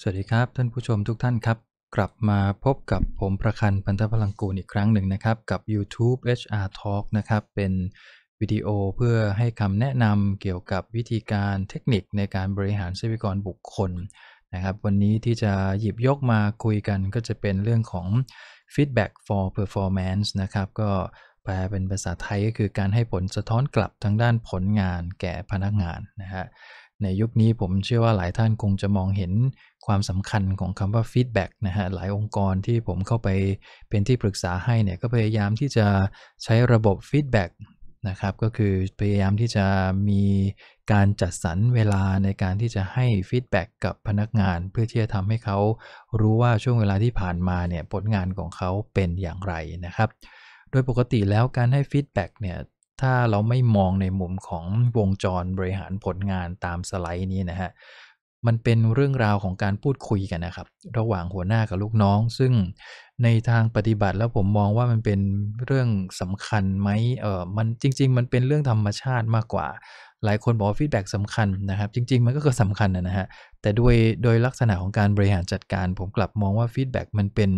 สวัสดีครับท่านผู้ชมทุกท่านครับ กลับมาพบกับผมประคันพันธพลังกูอีกครั้งหนึ่งนะครับ กับ YouTube HR Talk นะครับ เป็นวิดีโอเพื่อให้คำแนะนำเกี่ยวกับวิธีการเทคนิคในการบริหารทรัพยากรบุคคลนะครับ วันนี้ที่จะหยิบยกมาคุยกันก็จะเป็นเรื่องของ Feedback for Performance นะครับ ก็แปลเป็นภาษาไทยก็คือการให้ผลสะท้อนกลับทางด้านผลงานแก่พนักงานนะฮะในยุคนี้ผมเชื่อว่าหลายท่านคงจะมองเห็นความสำคัญของคำว่าฟีดแบ็กนะฮะหลายองค์กรที่ผมเข้าไปเป็นที่ปรึกษาให้เนี่ยก็พยายามที่จะใช้ระบบฟีดแบ็กนะครับก็คือพยายามที่จะมีการจัดสรรเวลาในการที่จะให้ฟีดแบ็กกับพนักงาน เพื่อที่จะทำให้เขารู้ว่าช่วงเวลาที่ผ่านมาเนี่ยผลงานของเขาเป็นอย่างไรนะครับ โดยปกติแล้วการให้ฟีดแบ็กเนี่ยถ้าเราไม่มองในมุมของวงจรบริหารผลงานตามสไลด์นี้นะฮะ มันเป็นเรื่องราวของการพูดคุยกันนะครับระหว่างหัวหน้ากับลูกน้อง ซึ่งในทางปฏิบัติแล้วผมมองว่ามันเป็นเรื่องสำคัญไหมเออมันจริงๆมันเป็นเรื่องธรรมชาติมากกว่า หลายคนบอกว่าฟีดแบ็กสำคัญนะครับ จริงๆ มันก็คือสำคัญนะฮะแต่ด้วยโดยลักษณะของการบริหารจัดการผมกลับมองว่าฟีดแบ็กมันเป็น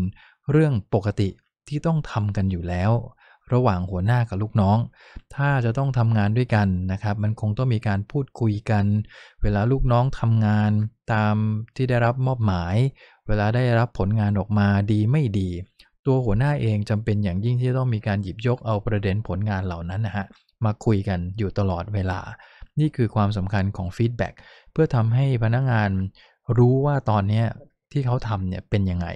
เรื่องปกติที่ต้องทำกันอยู่แล้วระหว่างหัวหน้ากับลูกน้อง ถ้าจะต้องทำงานด้วยกันนะครับ มันคงต้องมีการพูดคุยกัน เวลาลูกน้องทำงานตามที่ได้รับมอบหมาย เวลาได้รับผลงานออกมาดีไม่ดี ตัวหัวหน้าเองจำเป็นอย่างยิ่งที่ต้องมีการหยิบยกเอาประเด็นผลงานเหล่านั้นนะฮะ มาคุยกันอยู่ตลอดเวลา นี่คือความสำคัญของฟีดแบ็กเพื่อทำให้พนักงานรู้ว่าตอนนี้ที่เขาทำเนี่ยเป็นยังไง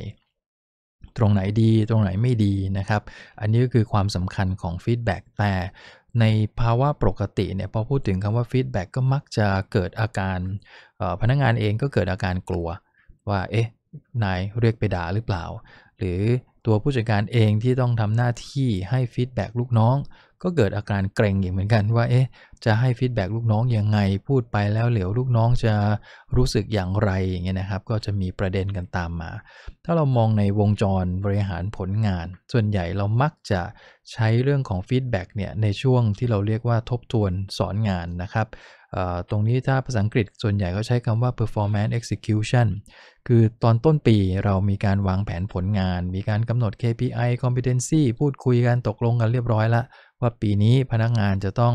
ตรงไหนดีตรงไหนไม่ดีนะครับ อันนี้ก็คือความสำคัญของฟีดแบ็กแต่ในภาวะปกติเนี่ย พอพูดถึงคำว่าฟีดแบ็กก็มักจะเกิดอาการ พนักงงานเองก็เกิดอาการกลัว ว่าเอ๊ะ นายเรียกไปด่าหรือเปล่า หรือตัวผู้จัดการเองที่ต้องทำหน้าที่ให้ฟีดแบ็กลูกน้องก็เกิดอาการเกรงอีกเหมือนกันว่าเอ๊ะจะให้ฟีดแบ็ลูกน้องยังไงพูดไปแล้วเหลียวลูกน้องจะรู้สึกอย่างไรอย่างเงี้ยนะครับ ก็จะมีประเด็นกันตามมา ถ้าเรามองในวงจรบริหารผลงาน ส่วนใหญ่เรามักจะใช้เรื่องของฟีดแบ็เนี่ยในช่วงที่เราเรียกว่าทบทวนสอนงานนะครับตรงนี้ถ้าภาษาอังกฤษส่วนใหญ่เขาใช้คำว่า performance execution คือตอนต้นปีเรามีการวางแผนผลงาน มีการกำหนด KPI competency พูดคุยกันตกลงกันเรียบร้อยละว่าปีนี้พนักงานจะต้อง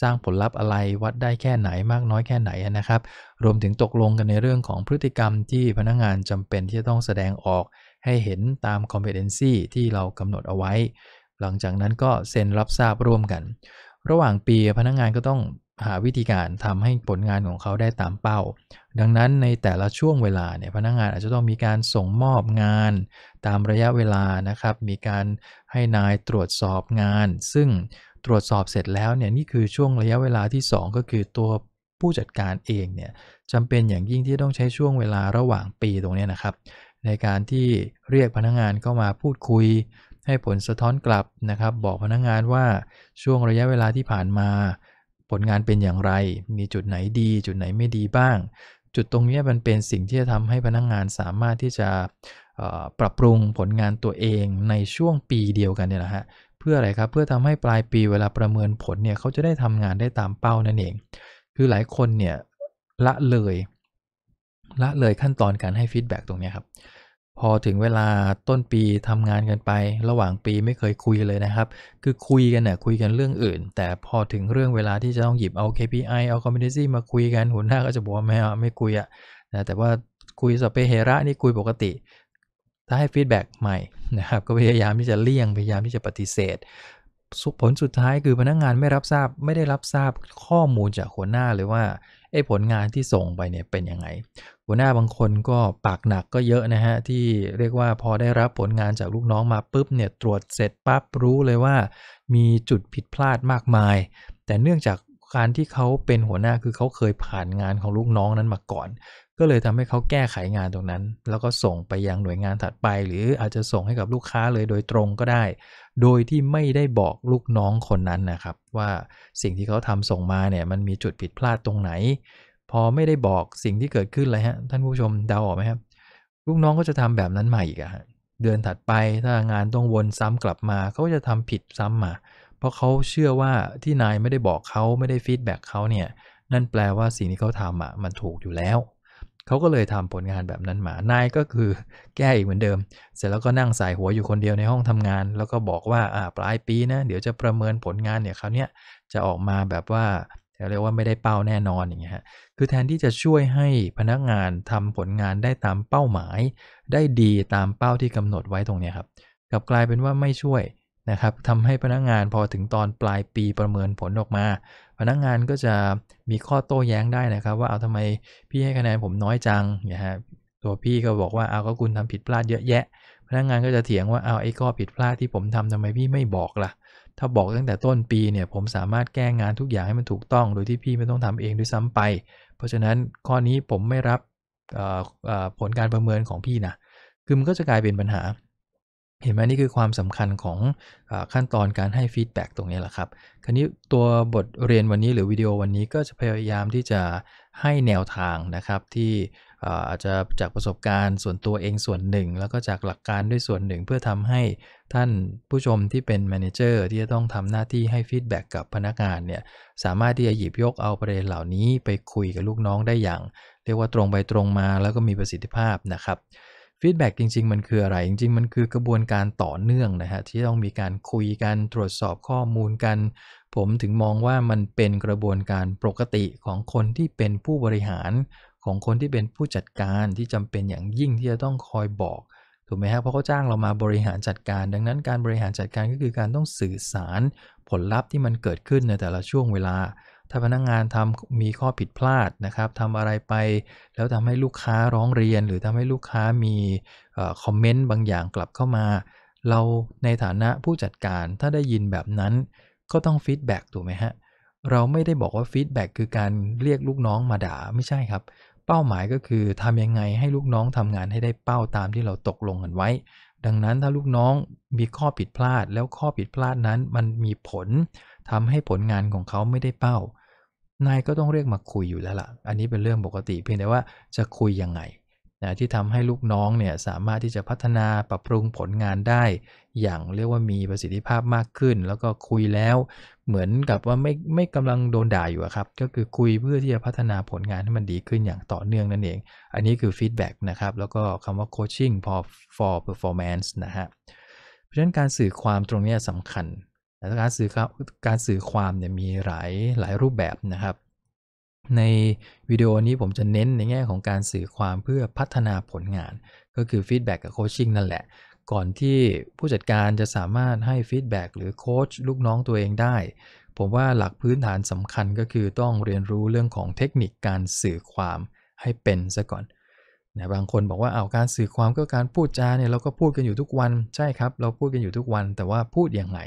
สร้างผลลัพธ์อะไรวัดได้แค่ไหนมากน้อยแค่ไหนนะครับ รวมถึงตกลงกันในเรื่องของพฤติกรรมที่พนักงานจำเป็นที่จะต้องแสดงออกให้เห็นตาม competency ที่เรากำหนดเอาไว้ หลังจากนั้นก็เซ็นรับทราบร่วมกัน ระหว่างปีพนักงานก็ต้องหาวิธีการทำให้ผลงานของเขาได้ตามเป้า ดังนั้นในแต่ละช่วงเวลาเนี่ย พนักงงานอาจจะต้องมีการส่งมอบงานตามระยะเวลานะครับ มีการให้นายตรวจสอบงาน ซึ่งตรวจสอบเสร็จแล้วเนี่ย นี่คือช่วงระยะเวลาที่ 2 ก็คือตัวผู้จัดการเองเนี่ยจำเป็นอย่างยิ่งที่ต้องใช้ช่วงเวลาระหว่างปีตรงนี้นะครับ ในการที่เรียกพนักงงานเข้ามาพูดคุย ให้ผลสะท้อนกลับนะครับ บอกพนักงงานว่าช่วงระยะเวลาที่ผ่านมาผลงานเป็นอย่างไร มีจุดไหนดีจุดไหนไม่ดีบ้าง จุดตรงนี้มันเป็นสิ่งที่จะทำให้พนักงงานสามารถที่จะปรับปรุงผลงานตัวเองในช่วงปีเดียวกันเนี่ยนะฮะ เพื่ออะไรครับ เพื่อทำให้ปลายปีเวลาประเมินผลเนี่ยเขาจะได้ทำงานได้ตามเป้านั่นเอง คือหลายคนเนี่ยละเลย ละเลยขั้นตอนการให้ฟีดแบ็ตรงนี้ครับพอถึงเวลาต้นปีทำงานกันไป ระหว่างปีไม่เคยคุยเลยนะครับ คือคุยกันเนี่ยคุยกันเรื่องอื่น แต่พอถึงเรื่องเวลาที่จะต้องหยิบเอา KPI เอา competency มาคุยกันหัวหน้าก็จะบอกว่าไม่ไม่คุยอะนะแต่ว่าคุยสเปเฮระนี่คุยปกติ ถ้าให้ฟีดแบ็กใหม่นะครับ ก็พยายามที่จะเลี่ยงพยายามที่จะปฏิเสธผลสุดท้ายคือพนักงงานไม่รับทราบไม่ได้รับทราบข้อมูลจากหัวหน้าเลยว่าไอ้ผลงานที่ส่งไปเนี่ยเป็นยังไงหัวหน้าบางคนก็ปากหนักก็เยอะนะฮะ ที่เรียกว่าพอได้รับผลงานจากลูกน้องมาปุ๊บเนี่ย ตรวจเสร็จปั๊บรู้เลยว่า มีจุดผิดพลาดมากมาย แต่เนื่องจากการที่เขาเป็นหัวหน้าคือเขาเคยผ่านงานของลูกน้องนั้นมาก่อน ก็เลยทำให้เขาแก้ไขงานตรงนั้น แล้วก็ส่งไปยังหน่วยงานถัดไป หรืออาจจะส่งให้กับลูกค้าเลยโดยตรงก็ได้ โดยที่ไม่ได้บอกลูกน้องคนนั้นนะครับ ว่าสิ่งที่เขาทำส่งมาเนี่ยมันมีจุดผิดพลาดตรงไหนพอไม่ได้บอกสิ่งที่เกิดขึ้นเลยฮะท่านผู้ชมเดาออกไหมครับลูกน้องก็จะทำแบบนั้นใหม่อีกอะฮะเดือนถัดไปถ้างานต้องวนซ้ำกลับมา เขาจะทำผิดซ้ำมาเพราะเขาเชื่อว่าที่นายไม่ได้บอกเขาไม่ได้ฟีดแบ็กเขาเนี่ยนั่นแปลว่า สิ่งที่เขาทำอะ่ะมันถูกอยู่แล้ว เขาก็เลยทำผลงานแบบนั้นมานายก็คือแก้อีกเหมือนเดิม เสร็จแล้วก็นั่งสายหัวอยู่คนเดียวในห้องทำงาน แล้วก็บอกว่าอ่าปลายปีนะเดี๋ยวจะประเมินผลงานเนี่ยเขาเนี้ยจะออกมาแบบว่าเรียกว่าไม่ได้เป้าแน่นอนอย่างเงี้ยฮะคือแทนที่จะช่วยให้พนักงานทำผลงานได้ตามเป้าหมาย ได้ดีตามเป้าที่กำหนดไว้ตรงเนี้ยครับกลับกลายเป็นว่าไม่ช่วยนะครับทำให้พนักงานพอถึงตอนปลายปีประเมินผลออกมา พนักงานก็จะมีข้อโต้แย้งได้นะครับ ว่าเอาทำไมพี่ให้คะแนนผมน้อยจังนะฮะตัวพี่ก็บอกว่าเอาก็คุณทำผิดพลาดเยอะแยะ พนักงานก็จะเถียงว่าเอาไอ้ข้อผิดพลาดที่ผมทำทำไมพี่ไม่บอกละ่ะถ้าบอกตั้งแต่ต้นปีเนี่ย ผมสามารถแก้งานทุกอย่างให้มันถูกต้อง โดยที่พี่ไม่ต้องทำเองด้วยซ้ำไป เพราะฉะนั้นข้อนี้ผมไม่รับผลการประเมินของพี่นะคือมันก็จะกลายเป็นปัญหา เห็นไหมนี่คือความสำคัญของอขั้นตอนการให้ฟีดแบ็กตรงนี้แหละครับคราวนี้ตัวบทเรียนวันนี้หรือวิดีโอวันนี้ก็จะพยายามที่จะให้แนวทางนะครับที่อาจจะจากประสบการณ์ส่วนตัวเองส่วนหนึ่ง แล้วก็จากหลักการด้วยส่วนหนึ่งเพื่อทำให้ท่านผู้ชมที่เป็นแมเนเจอร์ ที่จะต้องทำหน้าที่ให้ฟีดแบ็กกับพนักงานเนี่ยสามารถที่จะหยิบยกเอาประเด็นเหล่านี้ ไปคุยกับลูกน้องได้อย่าง เรียกว่าตรงไปตรงมาแล้วก็มีประสิทธิภาพนะครับฟีดแบ็กจริงๆ มันคืออะไร จริงๆ มันคือกระบวนการต่อเนื่องนะฮะที่ต้องมีการคุยกันตรวจสอบข้อมูลกัน ผมถึงมองว่ามันเป็นกระบวนการปกติของคนที่เป็นผู้บริหารของคนที่เป็นผู้จัดการที่จำเป็นอย่างยิ่งที่จะต้องคอยบอกถูกไหมฮะ เพราะเขาจ้างเรามาบริหารจัดการ ดังนั้นการบริหารจัดการก็คือการต้องสื่อสารผลลัพธ์ที่มันเกิดขึ้นในแต่ละช่วงเวลา ถ้าพนักงงานทำมีข้อผิดพลาดนะครับทำอะไรไป แล้วทำให้ลูกค้าร้องเรียน หรือทำให้ลูกค้ามีคอมเมนต์บางอย่างกลับเข้ามา เราในฐานะผู้จัดการถ้าได้ยินแบบนั้นก็ต้องฟีดแบ็กถูกไหมฮะ เราไม่ได้บอกว่าฟีดแบ็กคือการเรียกลูกน้องมาด่าไม่ใช่ครับเป้าหมายก็คือทำยังไงให้ลูกน้องทำงานให้ได้เป้าตามที่เราตกลงกันไว้ ดังนั้นถ้าลูกน้องมีข้อผิดพลาด แล้วข้อผิดพลาดนั้นมันมีผลทำให้ผลงานของเขาไม่ได้เป้านายก็ต้องเรียกมาคุยอยู่แล้วละ่ะ อันนี้เป็นเรื่องปกติ เพียงแต่ว่าจะคุยยังไงนะที่ทำให้ลูกน้องเนี่ยสามารถที่จะพัฒนาปรับปรุงผลงานได้ อย่างเรียกว่ามีประสิทธิภาพมากขึ้น แล้วก็คุยแล้วเหมือนกับว่าไม่ไม่กำลังโดนด่าอยู่ครับ ก็คือคุยเพื่อที่จะพัฒนาผลงานให้มันดีขึ้นอย่างต่อเนื่องนั่นเอง อันนี้คือฟีดแบ็กนะครับแล้วก็คำว่าโคชชิ่งพอ for performance นะฮะเพราะฉะนั้นการสื่อความตรงนี้สำคัญแต่การสื่อการสื่อความเนี่ยมีหลายหลายรูปแบบนะครับในวิดีโอนี้ผมจะเน้นในแง่ของการสื่อความเพื่อพัฒนาผลงาน ก็คือฟีดแบ็กกับโคชชิ่งนั่นแหละ ก่อนที่ผู้จัดการจะสามารถให้ฟีดแบ็กหรือโคชลูกน้องตัวเองได้ ผมว่าหลักพื้นฐานสำคัญก็คือต้องเรียนรู้เรื่องของเทคนิคการสื่อความให้เป็นซะก่อนนะบางคนบอกว่าเอาการสื่อความก็การพูดจาเนี่ยเราก็พูดกันอยู่ทุกวันใช่ครับ เราพูดกันอยู่ทุกวันแต่ว่าพูดยังไง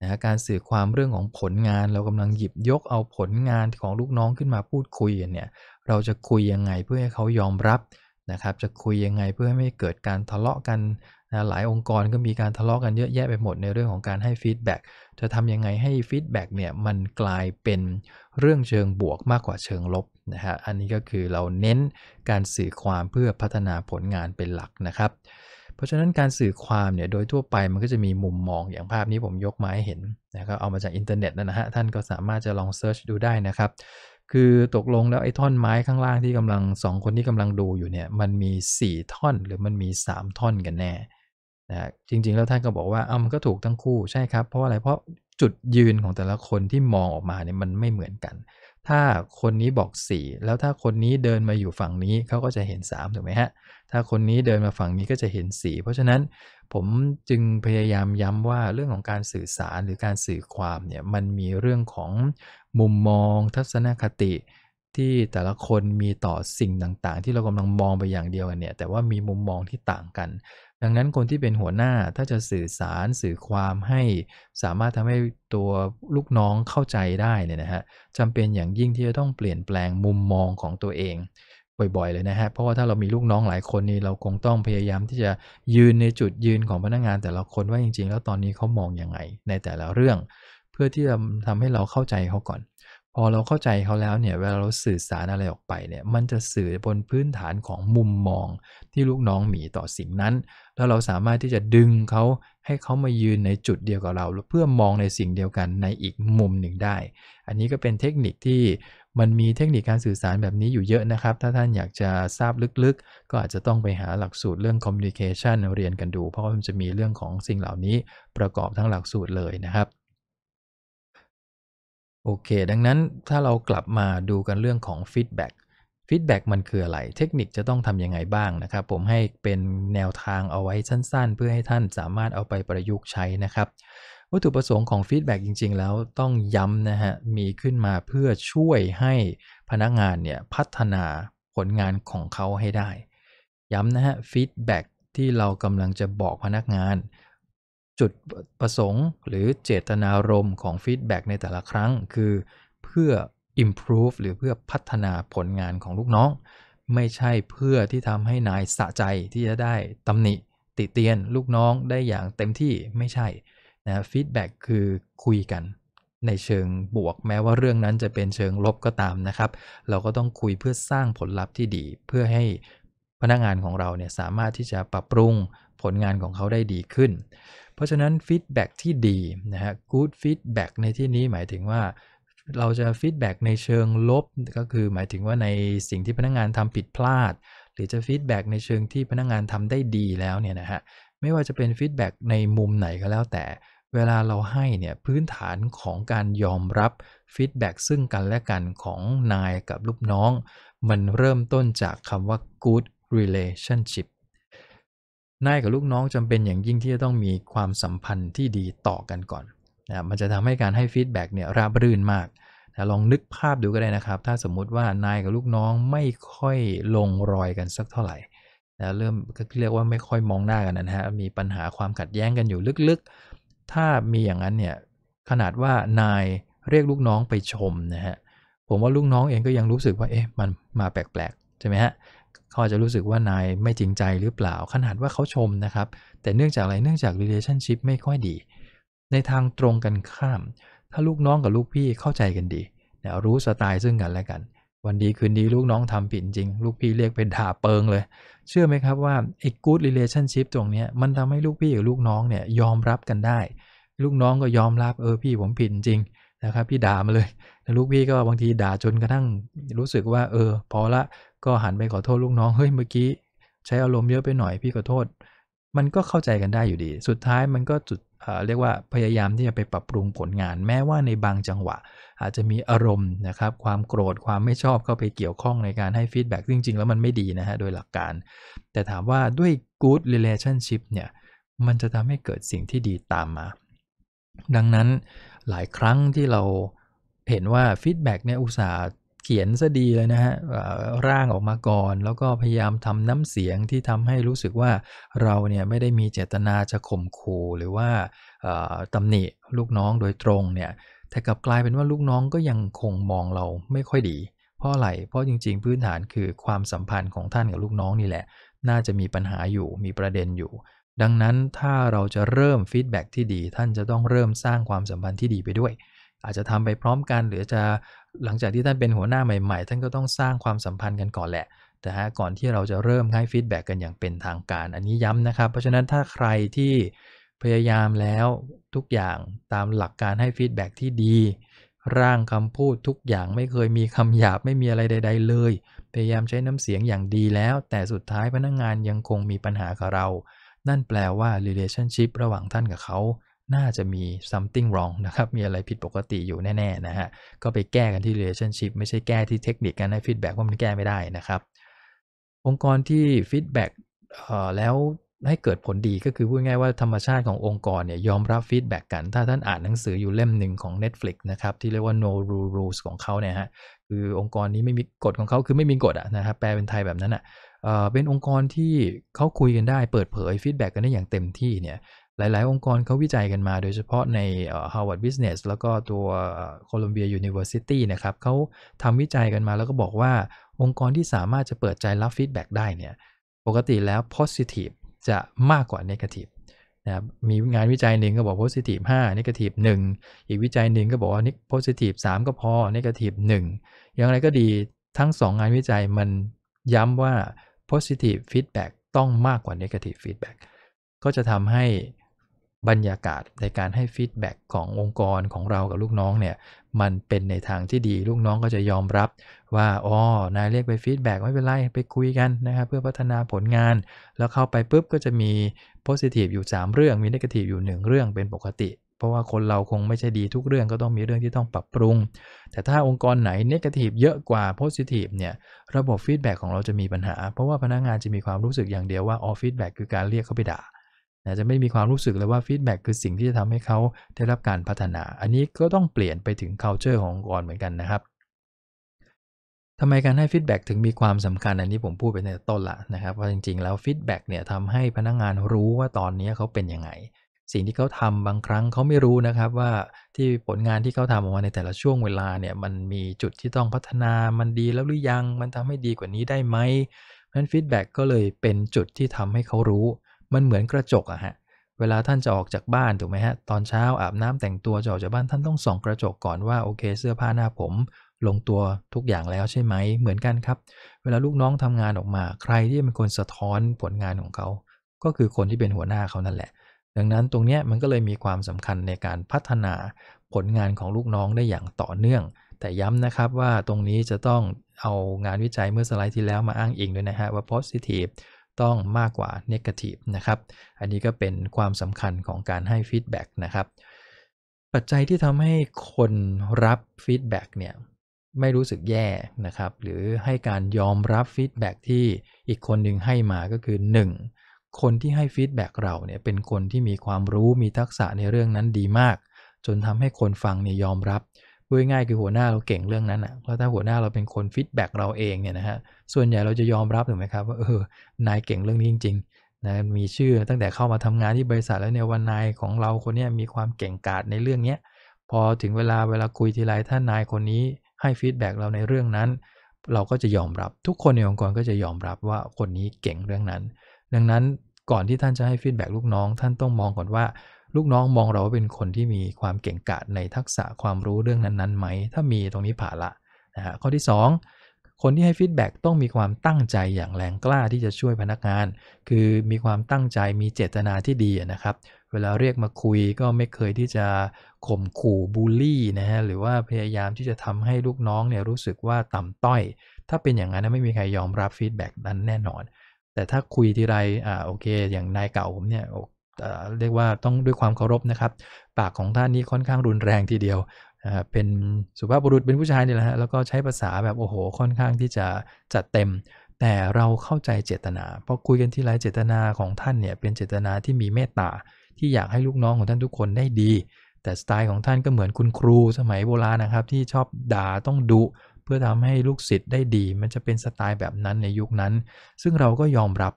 นะการสื่อความเรื่องของผลงานเรากำลังหยิบยกเอาผลงานของลูกน้องขึ้นมาพูดคุยเนี่ยเราจะคุยยังไงเพื่อให้เขายอมรับนะครับจะคุยยังไงเพื่อให้ไม่เกิดการทะเลาะกันนะหลายองค์กรก็มีการทะเลาะกันเยอะแยะไปหมดในเรื่องของการให้ฟีดแบ็กจะทำยังไงให้ฟีดแบ็กเนี่ยมันกลายเป็นเรื่องเชิงบวกมากกว่าเชิงลบนะฮะอันนี้ก็คือเราเน้นการสื่อความเพื่อพัฒนาผลงานเป็นหลักนะครับเพราะฉะนั้นการสื่อความเนี่ยโดยทั่วไปมันก็จะมีมุมมองอย่างภาพนี้ผมยกมาให้เห็นนะก็เอามาจากอินเทอร์เน็ตนะฮะท่านก็สามารถจะลองเซิร์ชดูได้นะครับ คือตกลงแล้วไอ้ท่อนไม้ข้างล่างที่กำลัง 2 คนที่กำลังดูอยู่เนี่ยมันมี 4 ท่อนหรือมันมี 3 ท่อนกันแน่นะจริง ๆแล้วท่านก็บอกว่าเอามันก็ถูกทั้งคู่ใช่ครับ เพราะอะไรเพราะจุดยืนของแต่ละคนที่มองออกมาเนี่ยมันไม่เหมือนกัน ถ้าคนนี้บอก4แล้วถ้าคนนี้เดินมาอยู่ฝั่งนี้เขาก็จะเห็น3ถูกไหมฮะถ้าคนนี้เดินมาฝั่งนี้ก็จะเห็นสี เพราะฉะนั้นผมจึงพยายามย้ำว่าเรื่องของการสื่อสารหรือการสื่อความเนี่ยมันมีเรื่องของมุมมองทัศนคติที่แต่ละคนมีต่อสิ่งต่างๆ ที่เรากำลังมองไปอย่างเดียวกันเนี่ยแต่ว่ามีมุมมองที่ต่างกัน ดังนั้นคนที่เป็นหัวหน้าถ้าจะสื่อสารสื่อความให้สามารถทำให้ตัวลูกน้องเข้าใจได้เนี่ยนะฮะจำเป็นอย่างยิ่งที่จะต้องเปลี่ยนแปลงมุมมองของตัวเองบ่อยๆเลยนะฮะ เพราะว่าถ้าเรามีลูกน้องหลายคนนี่เราคงต้องพยายามที่จะยืนในจุดยืนของพนักงงาน แต่ละคนว่าจริงๆ แล้วตอนนี้เขามองอยังไง ในแต่ละเรื่อง เพื่อที่จะทำให้เราเข้าใจเขาก่อน พอเราเข้าใจเขาแล้วเนี่ยเวลาเราสื่อสารอะไรออกไปเนี่ยมันจะสื่อบนพื้นฐานของมุมมองที่ลูกน้องมีต่อสิ่งนั้นแล้วเราสามารถที่จะดึงเขาให้เขามายืนในจุดเดียวกับเรา เพื่อมองในสิ่งเดียวกันในอีกมุมหนึ่งได้ อันนี้ก็เป็นเทคนิคที่มันมีเทคนิคการสื่อสารแบบนี้อยู่เยอะนะครับ ถ้าท่านอยากจะทราบลึกๆ ก็อาจจะต้องไปหาหลักสูตรเรื่องคอมมิวนิเคชันเรียนกันดู เพราะมันจะมีเรื่องของสิ่งเหล่านี้ประกอบทั้งหลักสูตรเลยนะครับ โอเค ดังนั้นถ้าเรากลับมาดูกันเรื่องของฟีดแบ็กฟีดแบ็กมันคืออะไร เทคนิคจะต้องทำยังไงบ้างนะครับ ผมให้เป็นแนวทางเอาไว้สั้น ๆ เพื่อให้ท่านสามารถเอาไปประยุกต์ใช้นะครับวัตถุประสงค์ของฟีดแบ็กจริงๆแล้วต้องย้ำนะฮะ มีขึ้นมาเพื่อช่วยให้พนักงานเนี่ยพัฒนาผลงานของเขาให้ได้ ย้ำนะฮะฟีดแบ็กที่เรากำลังจะบอกพนักงาน จุดประสงค์หรือเจตนารมณ์ของฟีดแบ็กในแต่ละครั้งคือเพื่อ improve หรือเพื่อพัฒนาผลงานของลูกน้อง ไม่ใช่เพื่อที่ทำให้นายสะใจที่จะได้ตำหนิติเตียนลูกน้องได้อย่างเต็มที่ไม่ใช่นะฟีดแบ็กคือคุยกันในเชิงบวก แม้ว่าเรื่องนั้นจะเป็นเชิงลบก็ตามนะครับเราก็ต้องคุยเพื่อสร้างผลลัพธ์ที่ดี เพื่อให้พนักงานของเราเนี่ยสามารถที่จะปรับปรุง ผลงานของเขาได้ดีขึ้น เพราะฉะนั้นฟีดแบ็กที่ดีนะฮะกู๊ดฟีดแบ็กในที่นี้หมายถึงว่าเราจะฟีดแบ็กในเชิงลบก็คือหมายถึงว่าในสิ่งที่พนักงานทำผิดพลาด หรือจะฟีดแบ็กในเชิงที่พนักงานทำได้ดีแล้วเนี่ยนะฮะไม่ว่าจะเป็นฟีดแบ็กในมุมไหนก็แล้วแต่เวลาเราให้เนี่ยพื้นฐานของการยอมรับฟีดแบ็ซึ่งกันและกันของนายกับลูกน้อง มันเริ่มต้นจากคำว่า good relationship นายกับลูกน้องจำเป็นอย่างยิ่งที่จะต้องมีความสัมพันธ์ที่ดีต่อกันก่อนนะมันจะทำให้การให้ฟีดแบ็เนี่ยราบรื่นมากนะลองนึกภาพดูก็ได้นะครับ ถ้าสมมุติว่านายกับลูกน้องไม่ค่อยลงรอยกันสักเท่าไหร่นะเริ่มก็เรียกว่าไม่ค่อยมองหน้ากันนะฮะมีปัญหาความขัดแย้งกันอยู่ลึกๆถ้ามีอย่างนั้นเนี่ยขนาดว่านายเรียกลูกน้องไปชมนะฮะผมว่าลูกน้องเองก็ยังรู้สึกว่าเอ๊ะมันมาแปลก ๆ ใช่ไหมฮะเขาจะรู้สึกว่านายไม่จริงใจหรือเปล่า ขนาดว่าเขาชมนะครับ แต่เนื่องจากอะไรเนื่องจาก relationship ไม่ค่อยดี ในทางตรงกันข้าม ถ้าลูกน้องกับลูกพี่เข้าใจกันดีนะรู้สไตล์ซึ่งกันและกันวันดีคืนดีลูกน้องทำผิดจริง ลูกพี่เรียกเป็นด่าเปิงเลย เชื่อไหมครับว่าไอ้กู๊ดเรลชั่นชิพตรงเนี้ยมันทำให้ลูกพี่กับลูกน้องเนี่ยยอมรับกันได้ ลูกน้องก็ยอมรับเออพี่ผมผิดจริงนะครับพี่ด่ามาเลยแล้วลูกพี่ก็บางทีด่าจนกระทั่งรู้สึกว่า เออพอละก็หันไปขอโทษลูกน้องเฮ้ยเมื่อกี้ ใช้อารมณ์เยอะไปหน่อยพี่ขอโทษมันก็เข้าใจกันได้อยู่ดี สุดท้ายมันก็จุดเรียกว่าพยายามที่จะไปปรับปรุงผลงาน แม้ว่าในบางจังหวะ อาจจะมีอารมณ์นะครับ ความโกรธ ความไม่ชอบเข้าไปเกี่ยวข้องในการให้ฟีดแบ็กจริง ๆ แล้วมันไม่ดีนะฮะ โดยหลักการ แต่ถามว่าด้วย good relationship เนี่ย มันจะทำให้เกิดสิ่งที่ดีตามมา ดังนั้นหลายครั้งที่เราเห็นว่าฟีดแบ็กเนี่ยอุตส่าห์ขียนซะดีเลยนะฮะร่างออกมาก่อน แล้วก็พยายามทำน้ำเสียงที่ทำให้รู้สึกว่าเราเนี่ยไม่ได้มีเจตนาจะข่มขู่หรือว่าตำหนิลูกน้องโดยตรงเนี่ย แต่กลับกลายเป็นว่าลูกน้องก็ยังคงมองเราไม่ค่อยดี เพราะอะไร เพราะจริงๆ พื้นฐานคือความสัมพันธ์ของท่านกับลูกน้องนี่แหละ น่าจะมีปัญหาอยู่ มีประเด็นอยู่ ดังนั้นถ้าเราจะเริ่มฟีดแบ็ที่ดี ท่านจะต้องเริ่มสร้างความสัมพันธ์ที่ดีไปด้วยอาจจะทำไปพร้อมกันหรือจะหลังจากที่ท่านเป็นหัวหน้าใหม่ ๆ ท่านก็ต้องสร้างความสัมพันธ์กันก่อนแหละต่ฮะก่อนที่เราจะเริ่มให้ฟีดแบ็กกันอย่างเป็นทางการ อันนี้ย้ำนะครับ เพราะฉะนั้นถ้าใครที่พยายามแล้วทุกอย่างตามหลักการให้ฟีดแบ็กที่ดี ร่างคำพูดทุกอย่างไม่เคยมีคำหยาบไม่มีอะไรใด ๆเลย พยายามใช้น้ำเสียงอย่างดีแล้วแต่สุดท้ายพนักงงานยังคงมีปัญหากับเรา นั่นแปลว่า relationship ระหว่างท่านกับเขาน่าจะมี something wrong นะครับ มีอะไรผิดปกติอยู่แน่ๆนะฮะ ก็ไปแก้กันที่ relationship ไม่ใช่แก้ที่เทคนิคการให้ฟีดแบ็กว่ามันแก้ไม่ได้นะครับ องค์กรที่ฟีดแบ็กแล้วให้เกิดผลดีก็คือพูดง่ายว่าธรรมชาติขององค์กรเนี่ยยอมรับฟีดแบ็กกัน ถ้าท่านอ่านหนังสืออยู่เล่มหนึ่งของ Netflix นะครับที่เรียกว่า no rule rules ของเขาเนี่ยฮะคือองค์กรนี้ไม่มีกฎของเขาคือไม่มีกฎอะนะครับแปลเป็นไทยแบบนั้นอะเป็นองค์กรที่เขาคุยกันได้ เปิดเผยฟีดแบ็กกันได้อย่างเต็มที่เนี่ยหลาย ๆ องค์กรเขาวิจัยกันมาโดยเฉพาะใน Harvard Business แล้วก็ตัว Columbia University นะครับเขาทำวิจัยกันมาแล้วก็บอกว่าองค์กรที่สามารถจะเปิดใจรับฟีดแบ็กได้เนี่ยปกติแล้ว positive จะมากกว่า negative นะครับมีงานวิจัยหนึ่งก็บอก positive 5 negative 1 อีกวิจัยหนึ่งก็บอกว่า positive 3 ก็พอ negative 1อย่างไรก็ดีทั้ง 2 งานวิจัยมันย้ำว่า positive feedback ต้องมากกว่า negative feedback ก็จะทำให้บรรยากาศในการให้ฟีดแบ็กขององค์กรของเรากับลูกน้องเนี่ยมันเป็นในทางที่ดีลูกน้องก็จะยอมรับ ว่าอ๋อนายเรียกไปฟีดแบ็กไม่เป็นไร ไปคุยกันนะครับเพื่อพัฒนาผลงาน แล้วเข้าไปปุ๊บก็จะมีโพสิทีฟอยู่ 3 เรื่องมีนิเกทีฟอยู่ 1 เรื่องเป็นปกติ เพราะว่าคนเราคงไม่ใช่ดีทุกเรื่องก็ต้องมีเรื่องที่ต้องปรับปรุง แต่ถ้าองค์กรไหนนิเกทีฟเยอะกว่าโพสิทีฟเนี่ยระบบฟีดแบ็กของเราจะมีปัญหา เพราะว่าพนักงงานจะมีความรู้สึกอย่างเดียวว่าอ๋อฟีดแบ็กคือการเรียกเข้าไปด่านะจะไม่มีความรู้สึกเลยว่าฟีดแบ็กคือสิ่งที่จะทำให้เขาได้รับการพัฒนา อันนี้ก็ต้องเปลี่ยนไปถึง culture ขององค์กรเหมือนกันนะครับทำไมการให้ฟีดแบ็กถึงมีความสำคัญอันนี้ผมพูดไปในต้นละนะครับว่าจริง ๆ แล้วฟีดแบ็กเนี่ยทำให้พนักงงานรู้ว่าตอนนี้เขาเป็นยังไง สิ่งที่เขาทำบางครั้งเขาไม่รู้นะครับว่าที่ผลงานที่เขาทำออกมาในแต่ละช่วงเวลาเนี่ยมันมีจุดที่ต้องพัฒนามันดีแล้วหรือยัง มันทำให้ดีกว่านี้ได้ไหมนั้นฟีดแบ็กก็เลยเป็นจุดที่ทำให้เขารู้มันเหมือนกระจกอะฮะ เวลาท่านจะออกจากบ้านถูกไหมฮะ ตอนเช้าอาบน้ำแต่งตัวจะออกจากบ้านท่านต้องส่องกระจกก่อนว่าโอเคเสื้อผ้าหน้าผม ลงตัวทุกอย่างแล้วใช่ไหม เหมือนกันครับ เวลาลูกน้องทำงานออกมา ใครที่เป็นคนสะท้อนผลงานของเขา ก็คือคนที่เป็นหัวหน้าเขานั่นแหละ ดังนั้นตรงนี้มันก็เลยมีความสำคัญในการพัฒนาผลงานของลูกน้องได้อย่างต่อเนื่อง แต่ย้ำนะครับว่าตรงนี้จะต้องเอางานวิจัยเมื่อสไลด์ที่แล้วมาอ้างอิงด้วยนะฮะว่า positive ต้องมากกว่าเนกาทีฟนะครับ อันนี้ก็เป็นความสำคัญของการให้ฟีดแบ็กนะครับ ปัจจัยที่ทำให้คนรับฟีดแบ็กเนี่ยไม่รู้สึกแย่นะครับ หรือให้การยอมรับฟีดแบ็กที่อีกคนหนึ่งให้มาก็คือ 1. คนที่ให้ฟีดแบ็กเราเนี่ยเป็นคนที่มีความรู้มีทักษะในเรื่องนั้นดีมาก จนทำให้คนฟังเนี่ยยอมรับพูดง่ายคือหัวหน้าเราเก่งเรื่องนั้นอ่ะเพราะถ้าหัวหน้าเราเป็นคนฟีดแบ็กเราเองเนี่ยนะฮะ ส่วนใหญ่เราจะยอมรับถูกไหมครับว่าเออ นายเก่งเรื่องนี้จริงๆนะมีชื่อตั้งแต่เข้ามาทำงานที่บริษัทแล้วเนี่ยวันนายของเราคนนี้มีความเก่งกาจในเรื่องเนี้ย พอถึงเวลาเวลาคุยทีไรถ้านายคนนี้ ให้ฟีดแบ็กเราในเรื่องนั้น เราก็จะยอมรับทุกคนในองค์กรก็จะยอมรับว่าคนนี้เก่งเรื่องนั้น ดังนั้นก่อนที่ท่านจะให้ฟีดแบ็กลูกน้อง ท่านต้องมองก่อนว่าลูกน้องมองเราว่าเป็นคนที่มีความเก่งกาจในทักษะความรู้เรื่องนั้น ๆไหม ถ้ามีตรงนี้ผ่านละนะฮะข้อที่ 2 คนที่ให้ฟีดแบ็กต้องมีความตั้งใจอย่างแรงกล้าที่จะช่วยพนักงาน คือมีความตั้งใจมีเจตนาที่ดีนะครับเวลาเรียกมาคุยก็ไม่เคยที่จะข่มขู่บูลลี่นะฮะหรือว่าพยายามที่จะทำให้ลูกน้องเนี่ยรู้สึกว่าต่ำต้อย ถ้าเป็นอย่างนั้นไม่มีใครยอมรับฟีดแบ็กนั้นแน่นอน แต่ถ้าคุยทีไรอ่าโอเค อย่างนายเก่าผมเนี่ยเรียกว่าต้องด้วยความเคารพนะครับ ปากของท่านนี้ค่อนข้างรุนแรงทีเดียว เป็นสุภาพบุรุษเป็นผู้ชายนี่แหละฮะแล้วก็ใช้ภาษาแบบโอ้โห ค่อนข้างที่จะจัดเต็ม แต่เราเข้าใจเจตนาพอคุยกันที่ไรเจตนาของท่านเนี่ยเป็นเจตนาที่มีเมตตาที่อยากให้ลูกน้องของท่านทุกคนได้ดี แต่สไตล์ของท่านก็เหมือนคุณครูสมัยโบราณนะครับที่ชอบด่าต้องดุเพื่อทำให้ลูกศิษย์ได้ดี มันจะเป็นสไตล์แบบนั้นในยุคนั้น ซึ่งเราก็ยอมรับ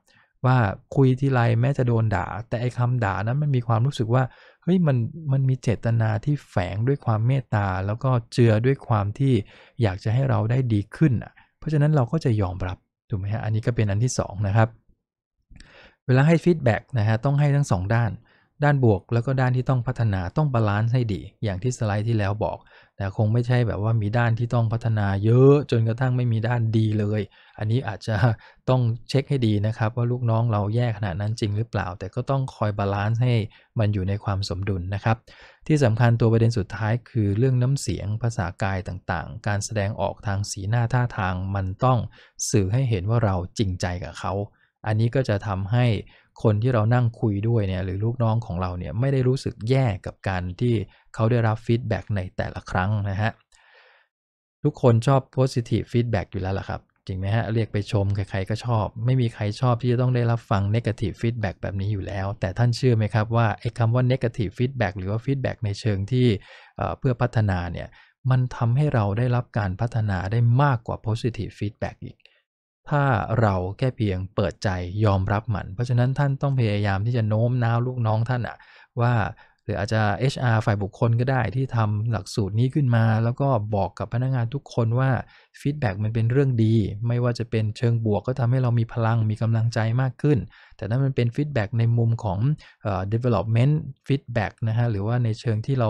ว่าคุยทีไรแม้จะโดนด่า แต่ไอ้คำด่านั้นมันมีความรู้สึกว่าเฮ้ยมันมันมีเจตนาที่แฝงด้วยความเมตตา แล้วก็เจือด้วยความที่อยากจะให้เราได้ดีขึ้นอ่ะเพราะฉะนั้นเราก็จะยอมรับถูกไหมฮะอันนี้ก็เป็นอันที่2นะครับเวลาให้ฟีดแบ็กนะฮะต้องให้ทั้ง 2 ด้าน ด้านบวกแล้วก็ด้านที่ต้องพัฒนาต้องบาลานซ์ให้ดี อย่างที่สไลด์ที่แล้วบอกแต่คงไม่ใช่แบบว่ามีด้านที่ต้องพัฒนาเยอะจนกระทั่งไม่มีด้านดีเลย อันนี้อาจจะต้องเช็คให้ดีนะครับ ว่าลูกน้องเราแย่ขนาดนั้นจริงหรือเปล่า แต่ก็ต้องคอยบาลานซ์ให้มันอยู่ในความสมดุลนะครับ ที่สำคัญตัวประเด็นสุดท้ายคือเรื่องน้ำเสียงภาษากายต่างๆ การแสดงออกทางสีหน้าท่าทางมันต้องสื่อให้เห็นว่าเราจริงใจกับเขาอันนี้ก็จะทำให้คนที่เรานั่งคุยด้วยเนี่ยหรือลูกน้องของเราเนี่ยไม่ได้รู้สึกแย่กับการที่เขาได้รับฟีดแบ็กในแต่ละครั้งนะฮะทุกคนชอบ positive feedback อยู่แล้วล่ะครับจริงไหมฮะเรียกไปชมใครๆก็ชอบ ไม่มีใครชอบที่จะต้องได้รับฟัง negative feedback แบบนี้อยู่แล้ว แต่ท่านเชื่อไหมครับว่าไอ้คำว่า negative feedback หรือว่า feedback ในเชิงที่เพื่อพัฒนาเนี่ยมันทำให้เราได้รับการพัฒนาได้มากกว่า positive feedback อีกถ้าเราแค่เพียงเปิดใจยอมรับมัน เพราะฉะนั้นท่านต้องพยายามที่จะโน้มน้าวลูกน้องท่านอะว่าหรืออาจจะ HR ฝ่ายบุคคลก็ได้ที่ทำหลักสูตรนี้ขึ้นมา แล้วก็บอกกับพนักงานทุกคนว่าฟีดแบ็กมันเป็นเรื่องดี ไม่ว่าจะเป็นเชิงบวกก็ทำให้เรามีพลังมีกำลังใจมากขึ้น แต่ถ้ามันเป็นฟีดแบ็กในมุมของ development feedback นะฮะหรือว่าในเชิงที่เรา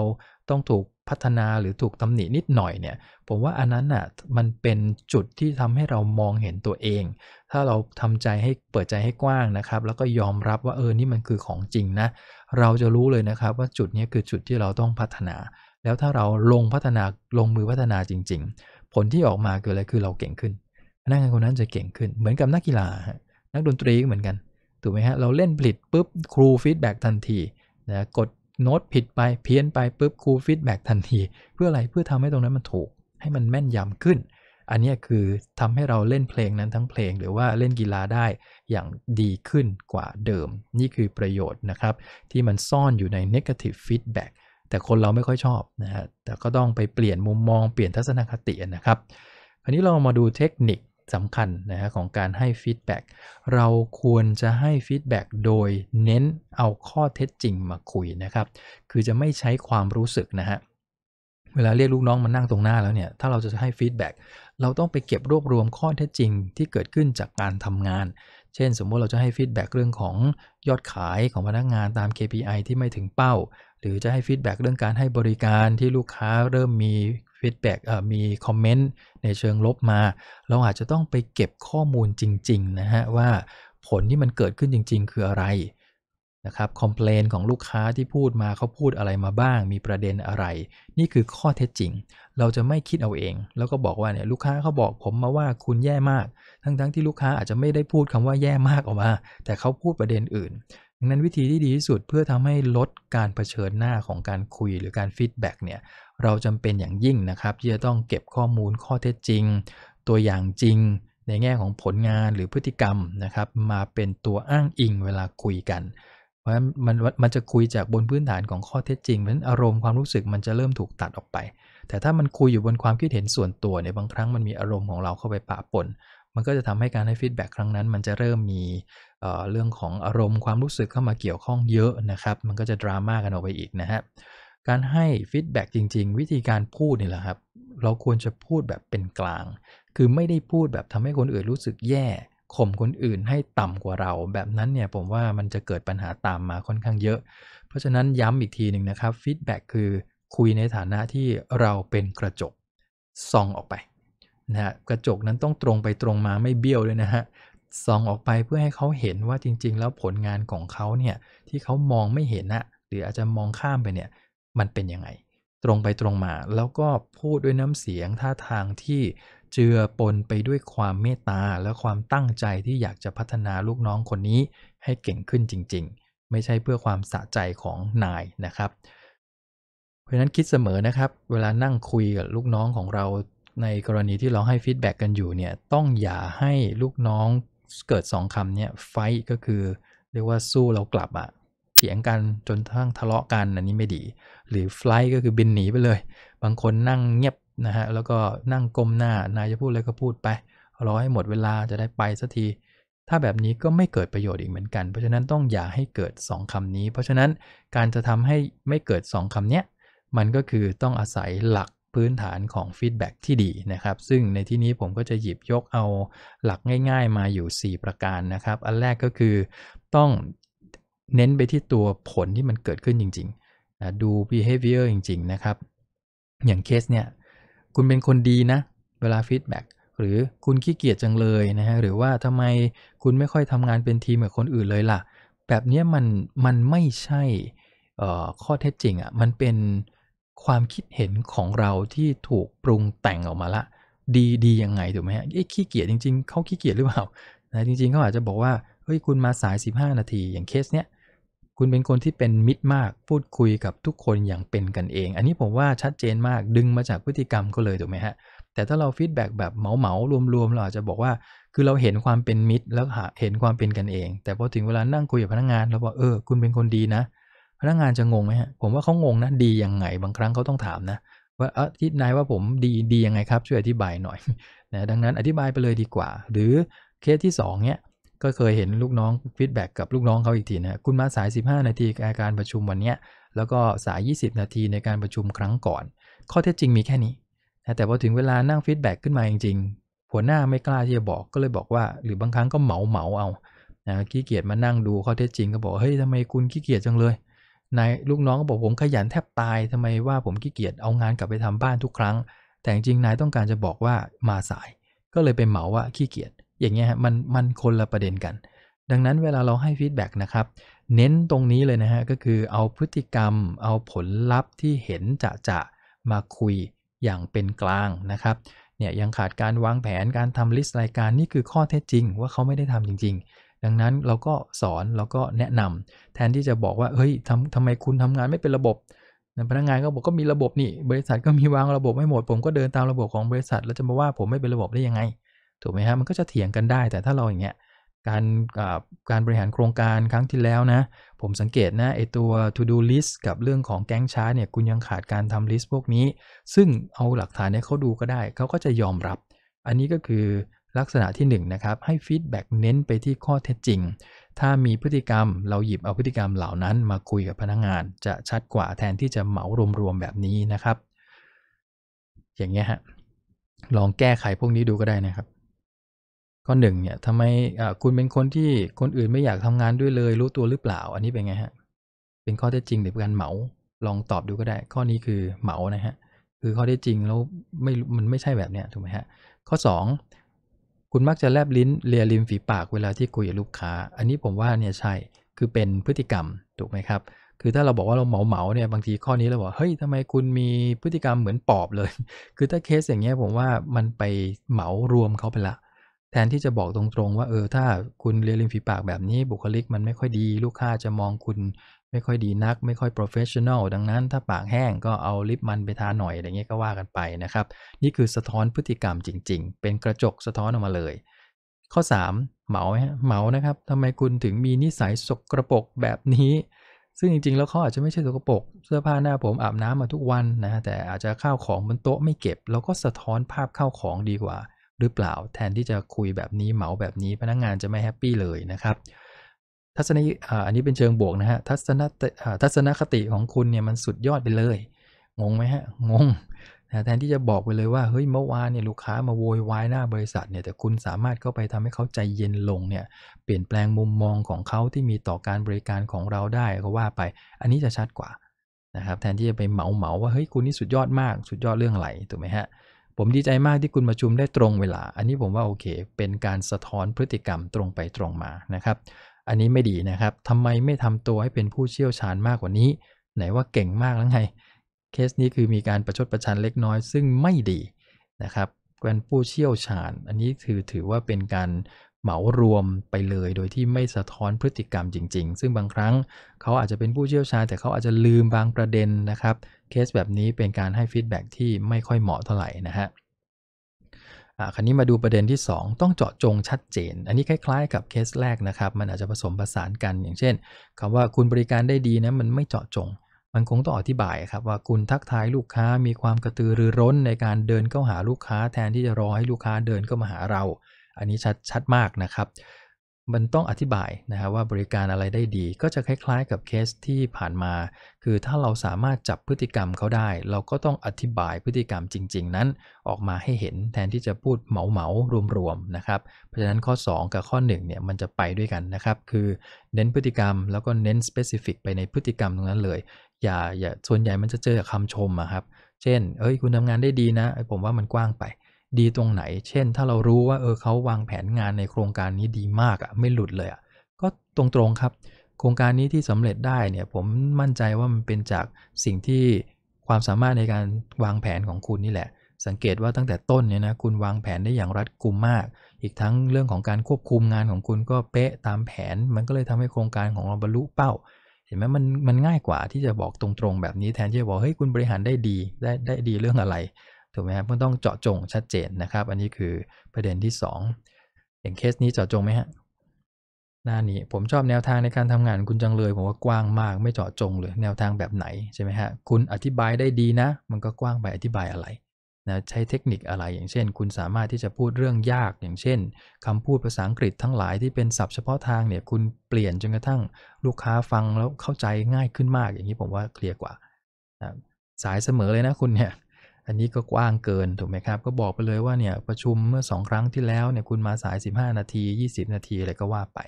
ต้องถูกพัฒนาหรือถูกตำหนินิดหน่อยเนี่ย ผมว่าอันนั้นน่ะมันเป็นจุดที่ทำให้เรามองเห็นตัวเอง ถ้าเราทำใจให้เปิดใจให้กว้างนะครับแล้วก็ยอมรับว่าเออนี่มันคือของจริงนะเราจะรู้เลยนะครับว่าจุดนี้คือจุดที่เราต้องพัฒนา แล้วถ้าเราลงพัฒนาลงมือพัฒนาจริง ๆ ผลที่ออกมาคืออะไรคือเราเก่งขึ้นพนักงานคนนั้นจะเก่งขึ้นเหมือนกับนักกีฬานักดนตรีก็เหมือนกันถูกไหมฮะเราเล่นผลิตปุ๊บครูฟีดแบ็กทันทีนะกดโน้ตผิดไป เพี้ยนไป ปุ๊บครูฟีดแบ็ทันที เพื่ออะไรเพื่อทำให้ตรงนั้นมันถูก ให้มันแม่นยำขึ้น อันนี้คือทำให้เราเล่นเพลงนั้นทั้งเพลง หรือว่าเล่นกีฬาได้อย่างดีขึ้นกว่าเดิม นี่คือประโยชน์นะครับที่มันซ่อนอยู่ใน negative feedback แต่คนเราไม่ค่อยชอบนะฮะแต่ก็ต้องไปเปลี่ยนมุมมองเปลี่ยนทัศนคตินะครับอันนี้เรามาดูเทคนิคสำคัญนะฮะของการให้ฟีดแบ็กเราควรจะให้ฟีดแบ็กโดยเน้นเอาข้อเท็จจริงมาคุยนะครับ คือจะไม่ใช้ความรู้สึกนะฮะ เวลาเรียกลูกน้องมานั่งตรงหน้าแล้วเนี่ย ถ้าเราจะให้ฟีดแบ็กเราต้องไปเก็บรวบรวมข้อเท็จจริง ที่เกิดขึ้นจากการทำงาน เช่น สมมติเราจะให้ฟีดแบ็กเรื่องของยอดขายของพนักงานตาม KPI ที่ไม่ถึงเป้า หรือจะให้ฟีดแบ็กเรื่องการให้บริการที่ลูกค้าเริ่มมีฟีดแบ็กมีคอมเมนต์ในเชิงลบมา เราอาจจะต้องไปเก็บข้อมูลจริงๆ นะฮะ ว่าผลที่มันเกิดขึ้นจริงๆ คืออะไร นะครับคอมเพลนของลูกค้าที่พูดมาเขาพูดอะไรมาบ้าง มีประเด็นอะไร นี่คือข้อเท็จจริง เราจะไม่คิดเอาเอง แล้วก็บอกว่าเนี่ยลูกค้าเขาบอกผมมาว่าคุณแย่มาก ทั้งๆทที่ลูกค้าอาจจะไม่ได้พูดคำว่าแย่มากออกมาแต่เขาพูดประเด็นอื่นดังนั้นวิธีที่ดีที่สุดเพื่อทำให้ลดการเผชิญหน้าของการคุยหรือการฟีดแบ็กเนี่ยเราจำเป็นอย่างยิ่งนะครับที่จะต้องเก็บข้อมูลข้อเท็จจริง ตัวอย่างจริง ในแง่ของผลงานหรือพฤติกรรมนะครับ มาเป็นตัวอ้างอิงเวลาคุยกัน เพราะฉะนั้นมันมันจะคุยจากบนพื้นฐานของข้อเท็จจริงเพราะฉะนั้นอารมณ์ความรู้สึกมันจะเริ่มถูกตัดออกไป แต่ถ้ามันคุยอยู่บนความคิดเห็นส่วนตัว ในบางครั้งมันมีอารมณ์ของเราเข้าไปปะปนมันก็จะทำให้การให้ฟีดแบ็คครั้งนั้น มันจะเริ่มมีเเรื่องของอารมณ์ความรู้สึกเข้ามาเกี่ยวข้องเยอะนะครับ มันก็จะดราม่ากันออกไปอีกนะครับการให้ฟีดแบ็กจริงๆวิธีการพูดนี่แหละครับเราควรจะพูดแบบเป็นกลาง คือไม่ได้พูดแบบทำให้คนอื่นรู้สึกแย่ข่มคนอื่นให้ต่ำกว่าเรา แบบนั้นเนี่ย ผมว่ามันจะเกิดปัญหาตามมาค่อนข้างเยอะ เพราะฉะนั้นย้ำอีกทีหนึ่งนะครับฟีดแบ็กคือคุยในฐานะที่เราเป็นกระจกส่องออกไปนะฮะกระจกนั้นต้องตรงไปตรงมาไม่เบี้ยวเลยนะฮะส่องออกไปเพื่อให้เขาเห็นว่าจริงๆแล้วผลงานของเขาเนี่ยที่เขามองไม่เห็นนะหรืออาจจะมองข้ามไปเนี่ยมันเป็นยังไงตรงไปตรงมาแล้วก็พูดด้วยน้ำเสียงท่าทางที่เจือปนไปด้วยความเมตตา และความตั้งใจที่อยากจะพัฒนาลูกน้องคนนี้ให้เก่งขึ้นจริง ๆ ไม่ใช่เพื่อความสะใจของนายนะครับ เพราะนั้นคิดเสมอนะครับ เวลานั่งคุยกับลูกน้องของเราในกรณีที่เราให้ฟีดแบ็กกันอยู่เนี่ยต้องอย่าให้ลูกน้องเกิด2คำเนี่ยไฟก็คือเรียกว่าสู้เรากลับอ่ะเถียงกันจนทั้งทะเลาะกันอันนี้ไม่ดี หรือไฟล์ก็คือบินหนีไปเลย บางคนนั่งเงียบนะฮะแล้วก็นั่งก้มหน้านายจะพูดอะไรก็พูดไปรอให้หมดเวลาจะได้ไปสักที ถ้าแบบนี้ก็ไม่เกิดประโยชน์อีกเหมือนกัน เพราะฉะนั้นต้องอย่าให้เกิด 2 คำนี้ เพราะฉะนั้นการจะทำให้ไม่เกิด 2 คำเนี้ยมันก็คือต้องอาศัยหลักพื้นฐานของฟีดแบ็กที่ดีนะครับ ซึ่งในที่นี้ผมก็จะหยิบยกเอาหลักง่ายๆ มาอยู่ 4 ประการนะครับ อันแรกก็คือต้องเน้นไปที่ตัวผลที่มันเกิดขึ้นจริงๆนะดู behavior จริง ๆ นะครับ อย่างเคสเนี่ย คุณเป็นคนดีนะ เวลา feedback หรือคุณขี้เกียจจังเลยนะฮะ หรือว่าทำไมคุณไม่ค่อยทำงานเป็นทีมกับคนอื่นเลยล่ะ แบบนี้มัน มันไม่ใช่ ข้อเท็จจริงอะ่ะ มันเป็นความคิดเห็นของเราที่ถูกปรุงแต่งออกมาละ ดีดียังไงถูกไหมฮะไอ้ขี้เกียจจริงๆเขาขี้เกียจหรือเปล่า นะ จริงๆเขาอาจจะบอกว่า เฮ้ย คุณมาสาย 15 นาที อย่างเคสเนี้ยคุณเป็นคนที่เป็นมิตรมากพูดคุยกับทุกคนอย่างเป็นกันเอง อันนี้ผมว่าชัดเจนมากดึงมาจากพฤติกรรมก็เลยถูกไหมฮะแต่ถ้าเราฟีดแบ็กแบบเหมาเหมารวมๆเราอาจจะบอกว่าคือเราเห็นความเป็นมิตรแล้วเห็นความเป็นกันเอง แต่พอถึงเวลานั่งคุยกับพนักงานเราบอกเออ คุณเป็นคนดีนะ พนักงานจะงงไหมฮะผมว่าเขางงนะดียังไง บางครั้งเขาต้องถามนะ ว่าเออิีนายว่าผมดีดียังไงครับช่วยอธิบายหน่อยนะดังนั้นอธิบายไปเลยดีกว่า หรือเคสที่2เนี้ยก็เคยเห็นลูกน้องฟีดแบ็กกับลูกน้องเขาอีกทีนะคุณมาสาย 15 นาทีในการประชุมวันนี้แล้วก็สาย 20 นาทีในการประชุมครั้งก่อน ข้อเท็จจริงมีแค่นี้นะแต่พอถึงเวลานั่งฟีดแบ็กขึ้นมาจริงๆหัวหน้าไม่กล้าที่จะบอกก็เลยบอกว่า หรือบางครั้งก็เหมาเหมาเอานะขี้เกียจมานั่งดูข้อเท็จจริงก็บอกเฮ้ยทำไมคุณขี้เกียจจังเลยนายลูกน้องก็บอกผมขยันแทบตายทำไมว่าผมขี้เกียจเอางานกลับไปทำบ้านทุกครั้ง แต่จริงนายต้องการจะบอกว่ามาสาย ก็เลยไปเหมาว่าขี้เกียจอย่างเงี้ยมันมันคนละประเด็นกัน ดังนั้นเวลาเราให้ฟีดแบ็กนะครับเน้นตรงนี้เลยนะฮะก็คือเอาพฤติกรรม เอาผลลัพธ์ที่เห็นจะจะมาคุยอย่างเป็นกลางนะครับเนี่ยยังขาดการวางแผนการทำลิสต์รายการ นี่คือข้อเท็จจริง ว่าเขาไม่ได้ทำจริงๆ ดังนั้นเราก็สอนเราก็แนะนำแทนที่จะบอกว่าเฮ้ยทำทำไมคุณทำงานไม่เป็นระบบ พนักงานก็บอกก็มีระบบนี่บริษัทก็มีวางระบบไม่หมด ผมก็เดินตามระบบของบริษัทแล้วจะมาว่าผมไม่เป็นระบบได้ยังไงถูกไหมฮะมันก็จะเถียงกันได้ แต่ถ้าเราอย่างเงี้ยการการบริหารโครงการครั้งที่แล้วนะผมสังเกตนะไอตัว to do list กับเรื่องของแก๊งช้าเนี่ยคุณยังขาดการทำ list พวกนี้ ซึ่งเอาหลักฐานเนี่ยเขาดูก็ได้ เขาก็จะยอมรับ อันนี้ก็คือลักษณะที่1นนะครับ ให้ฟีดแบ็กเน้นไปที่ข้อเท็จจริง ถ้ามีพฤติกรรมเราหยิบเอาพฤติกรรมเหล่านั้น มาคุยกับพนักงงาน จะชัดกว่าแทนที่จะเหมารวมๆแบบนี้นะครับ อย่างเงี้ยฮะลองแก้ไขพวกนี้ดูก็ได้นะครับข้อหนึ่งเนี่ยทำไมคุณเป็นคนที่คนอื่นไม่อยากทำงานด้วยเลย รู้ตัวหรือเปล่า อันนี้เป็นไงฮะเป็นข้อเท็จจริงหรือเป็นการเหมาลองตอบดูก็ได้ ข้อนี้คือเหมานะฮะ คือข้อเท็จจริงแล้วไม่มันไม่ใช่แบบเนี้ยถูกไหมฮะ ข้อ 2 คุณมักจะแลบลิ้นเลียริมฝีปากเวลาที่คุยกับลูกค้า อันนี้ผมว่าเนี่ยใช่คือเป็นพฤติกรรมถูกไหมครับ คือถ้าเราบอกว่าเราเหมาเหมาเนี่ยบางทีข้อนี้เราบอกเฮ้ยทำไมคุณมีพฤติกรรมเหมือนปอบเลย คือถ้าเคสอย่างเงี้ยผมว่ามันไปเหมารวมเขาไปละแทนที่จะบอกตรงๆว่าเออถ้าคุณเรียริมฝีปากแบบนี้ บุคลิกมันไม่ค่อยดีลูกค้าจะมองคุณไม่ค่อยดีนัก ไม่ค่อยโปรเฟชชั่นอลดังนั้นถ้าปากแห้งก็เอาลิปมันไปทาหน่อยอะไรเงี้ยก็ว่ากันไปนะครับ นี่คือสะท้อนพฤติกรรมจริงๆ เป็นกระจกสะท้อนออกมาเลย ข้อ 3เหมาฮะเหมานะครับทำไมคุณถึงมีนิสัยสกรปรกแบบนี้ ซึ่งจริง ๆแล้วเขาอาจจะไม่ใช่สกรปรกเสื้อผ้าหน้าผมอาบน้ำมาทุกวันนะแต่อาจจะข้าวของบนโต๊ะไม่เก็บ แล้วก็สะท้อนภาพข้าวของดีกว่าหรือเปล่า แทนที่จะคุยแบบนี้เหมาแบบนี้พนักงงานจะไม่แฮปปี้เลยนะครับ ทัศนีอันนี้เป็นเชิงบวก นะฮะทัศนทัศนคติของคุณเนี่ยมันสุดยอดไปเลย งงไหมฮะ งงนะแทนที่จะบอกไปเลยว่า เฮ้ยเมื่อวานเนี่ยลูกค้ามาโวยวายหน้าบริษัท เนี่ยแต่คุณสามารถเข้าไปทำให้เขาใจเย็นลงเนี่ย เปลี่ยนแปลงมุมมองของเขาที่มีต่อการบริการของเราได้ก็ว่าไปอันนี้จะชัดกว่านะครับแทนที่จะไปเหมาเหมาว่าเฮ้ยคุณนี่สุดยอดมากสุดยอดเรื่องอะไรถูกไหมฮะผมดีใจมากที่คุณประชุมได้ตรงเวลา อันนี้ผมว่าโอเค เป็นการสะท้อนพฤติกรรมตรงไปตรงมา นะครับ อันนี้ไม่ดีนะครับทำไมไม่ทำตัวให้เป็นผู้เชี่ยวชาญมากกว่านี้ ไหนว่าเก่งมากแล้วไง เคสนี้คือมีการประชดประชันเล็กน้อยซึ่งไม่ดีนะครับเป็นผู้เชี่ยวชาญ อันนี้ถือถือว่าเป็นการเหมารวมไปเลย โดยที่ไม่สะท้อนพฤติกรรมจริง ๆ ซึ่งบางครั้ง เขาอาจจะเป็นผู้เชี่ยวชาญ แต่เขาอาจจะลืมบางประเด็นนะครับเคสแบบนี้เป็นการให้ฟีดแบ็ที่ไม่ค่อยเหมาะเท่าไหร่นะฮะ อ่ะคราวนี้มาดูประเด็นที่ 2 ต้องเจาะจงชัดเจน อันนี้คล้ายๆกับเคสแรกนะครับ มันอาจจะผสมผสานกัน อย่างเช่น คำว่าคุณบริการได้ดีนะ มันไม่เจาะจง มันคงต้องอธิบายครับว่าคุณทักทายลูกค้ามีความกระตือรือร้นในการเดินเข้าหาลูกค้าแทนที่จะรอให้ลูกค้าเดินเข้ามาหาเรา อันนี้ชัดชัดมากนะครับมันต้องอธิบายนะฮะว่าบริการอะไรได้ดีก็จะคล้ายๆกับเคสที่ผ่านมา คือถ้าเราสามารถจับพฤติกรรมเขาได้ เราก็ต้องอธิบายพฤติกรรมจริงๆนั้น ออกมาให้เห็นแทนที่จะพูดเหมาเหมารวมๆนะครับเพราะฉะนั้นข้อ 2 กับข้อ1เนี่ยมันจะไปด้วยกันนะครับ คือเน้นพฤติกรรมแล้วก็เน้นสเปซิฟิกไปในพฤติกรรมตรงนั้นเลย อย่าอย่าส่วนใหญ่มันจะเจอคำชมอะครับเช่นเอ้ยคุณทำงานได้ดีนะ ผมว่ามันกว้างไปดีตรงไหน เช่น ถ้าเรารู้ว่า เออเขาวางแผนงานในโครงการนี้ดีมากอะ่ะ ไม่หลุดเลยอะ่ะ ก็ตรงๆครับ โครงการนี้ที่สำเร็จได้เนี่ย ผมมั่นใจว่ามันเป็นจากสิ่งที่ความสามารถในการวางแผนของคุณนี่แหละ สังเกตว่าตั้งแต่ต้นเนี่ยนะ คุณวางแผนได้อย่างรัดกุมมาก อีกทั้งเรื่องของการควบคุมงานของคุณก็เป๊ะตามแผน มันก็เลยทำให้โครงการของเราบรรลุเป้า เห็นไหมมันมันง่ายกว่าที่จะบอกตรงๆแบบนี้แทนที่จะบอก เฮ้ย คุณบริหารได้ดี ได้ได้ดีเรื่องอะไรถูกไหมครับมันต้องเจาะจงชัดเจนนะครับ อันนี้คือประเด็นที่ 2 อย่างเคสนี้เจาะจงไหมฮะหน้านี้ผมชอบแนวทางในการทำงานคุณจังเลยผมว่ากว้างมาก ไม่เจาะจงเลยแนวทางแบบไหนใช่ไหมฮะคุณอธิบายได้ดีนะ มันก็กว้างไปอธิบายอะไรนะใช้เทคนิคอะไรอย่างเช่น คุณสามารถที่จะพูดเรื่องยากอย่างเช่น คำพูดภาษาอังกฤษทั้งหลายที่เป็นศัพท์เฉพาะทางเนี่ยคุณเปลี่ยนจนกระทั่งลูกค้าฟังแล้วเข้าใจง่ายขึ้นมาก อย่างนี้ผมว่าเคลียร์กว่านะสายเสมอเลยนะคุณเนี่ยอันนี้ก็กว้างเกิน ถูกไหมครับ ก็บอกไปเลยว่าเนี่ยประชุมเมื่อ 2 ครั้งที่แล้วเนี่ยคุณมาสาย 15 นาที 20 นาที อะไรก็ว่าไป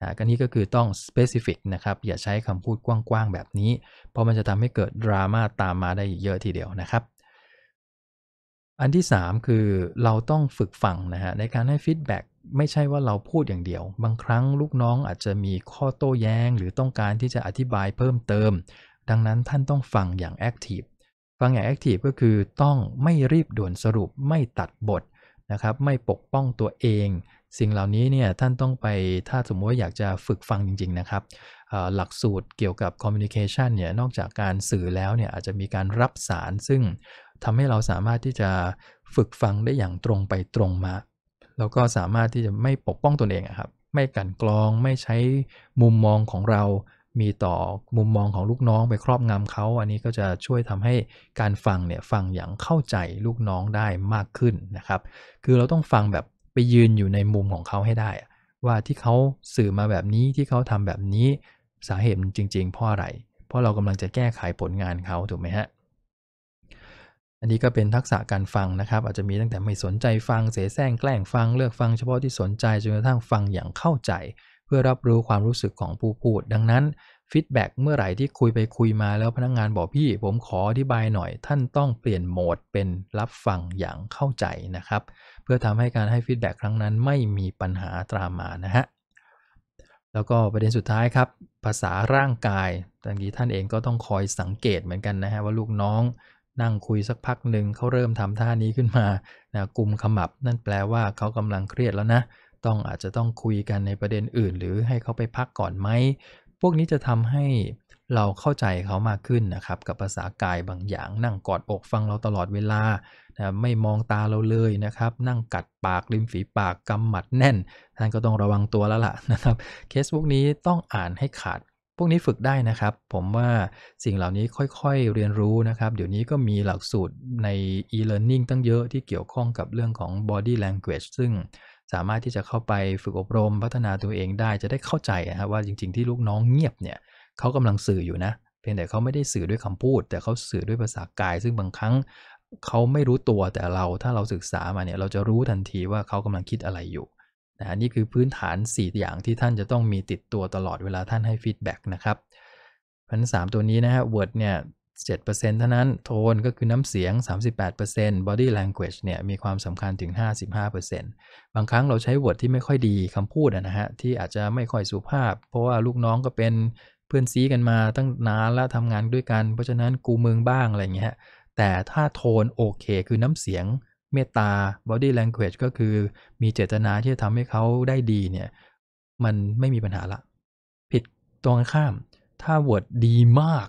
นะก็นนี้ก็คือต้อง specific นะครับ อย่าใช้คำพูดกว้างๆแบบนี้ เพราะมันจะทำให้เกิดดราม่าตามมาได้เยอะทีเดียวนะครับ อันที่ 3 คือเราต้องฝึกฟังนะฮะในการให้ฟีดแบ็กไม่ใช่ว่าเราพูดอย่างเดียว บางครั้งลูกน้องอาจจะมีข้อโต้แย้ง หรือต้องการที่จะอธิบายเพิ่มเติม ดังนั้นท่านต้องฟังอย่างแอคทีฟฟังอย่างแอคทีฟก็คือต้องไม่รีบด่วนสรุป ไม่ตัดบทนะครับไม่ปกป้องตัวเอง สิ่งเหล่านี้เนี่ยท่านต้องไปถ้าสมมติว่าอยากจะฝึกฟังจริง ๆนะครับหลักสูตรเกี่ยวกับคอมมิวนิเคชันเนี่ยนอกจากการสื่อแล้วเนี่ยอาจจะมีการรับสาร ซึ่งทำให้เราสามารถที่จะฝึกฟังได้อย่างตรงไปตรงมา แล้วก็สามารถที่จะไม่ปกป้องตนเองครับไม่กันกรองไม่ใช้มุมมองของเรามีต่อมุมมองของลูกน้องไปครอบงำเขาอันนี้ก็จะช่วยทำให้การฟังเนี่ยฟังอย่างเข้าใจลูกน้องได้มากขึ้นนะครับ คือเราต้องฟังแบบไปยืนอยู่ในมุมของเขาให้ได้ ว่าที่เขาสื่อมาแบบนี้ที่เขาทำแบบนี้สาเหตุจริงๆเพราะอะไร เพราะเรากำลังจะแก้ไขผลงานเขาถูกไหมฮะอันนี้ก็เป็นทักษะการฟังนะครับ อาจจะมีตั้งแต่ไม่สนใจฟังเสแสร้งแกล้งฟังเลือกฟังเฉพาะที่สนใจจนกระทั่งฟังอย่างเข้าใจเพื่อรับรู้ความรู้สึกของผู้พูด ดังนั้นฟีดแบ็กเมื่อไหร่ที่คุยไปคุยมา แล้วพนักงงานบอกพี่ผมขออธิบายหน่อย ท่านต้องเปลี่ยนโหมดเป็นรับฟังอย่างเข้าใจนะครับ เพื่อทำให้การให้ฟีดแบ็กครั้งนั้นไม่มีปัญหาตามมานะฮะแล้วก็ประเด็นสุดท้ายครับภาษาร่างกายบางทีท่านเองก็ต้องคอยสังเกตเหมือนกันนะฮะว่าลูกน้องนั่งคุยสักพักหนึ่ง เขาเริ่มทำท่านี้ขึ้นมานะกลุ่มขมับ นั่นแปลว่าเขากำลังเครียดแล้วนะต้องอาจจะต้องคุยกันในประเด็นอื่น หรือให้เขาไปพักก่อนไหม พวกนี้จะทำให้เราเข้าใจเขามากขึ้นนะครับ กับภาษากายบางอย่าง นั่งกอดอกฟังเราตลอดเวลานะไม่มองตาเราเลยนะครับ นั่งกัดปากริมฝีปาก กำหมัดแน่น ท่านก็ต้องระวังตัวแล้วล่ะนะครับเคสพวกนี้ต้องอ่านให้ขาด พวกนี้ฝึกได้นะครับ ผมว่าสิ่งเหล่านี้ค่อยๆเรียนรู้นะครับ เดี๋ยวนี้ก็มีหลักสูตรใน e-learning ตั้งเยอะที่เกี่ยวข้องกับเรื่องของ body language ซึ่งสามารถที่จะเข้าไปฝึกอบรมพัฒนาตัวเองได้จะได้เข้าใจนะฮะว่าจริงๆที่ลูกน้องเงียบเนี่ยเขากำลังสื่ออยู่นะ เพียงแต่เขาไม่ได้สื่อด้วยคำพูด แต่เขาสื่อด้วยภาษากาย ซึ่งบางครั้งเขาไม่รู้ตัวแต่เราถ้าเราศึกษามาเนี่ยเราจะรู้ทันทีว่าเขากำลังคิดอะไรอยู่นะนี่คือพื้นฐาน4อย่างที่ท่านจะต้องมีติดตัวตลอดเวลาท่านให้ฟีดแบ็กนะครับพันสามตัวนี้นะฮะเวิร์ดเนี่ย7%เท่านั้นโทนก็คือน้ำเสียง 38% body language เนี่ยมีความสำคัญถึง 55%บางครั้งเราใช้วอดที่ไม่ค่อยดีคำพูดนะฮะที่อาจจะไม่ค่อยสุภาพ เพราะว่าลูกน้องก็เป็นเพื่อนซีกันมาตั้งนานแล้วทำงานด้วยกันเพราะฉะนั้นกูมึงบ้างอะไรเงี้ยแต่ถ้าโทนโอเคคือน้ำเสียง เมตตา body language ก็คือมีเจตนาที่จะทำให้เขาได้ดีเนี่ยมันไม่มีปัญหาละผิดตรงข้าม ถ้าวอดดีมาก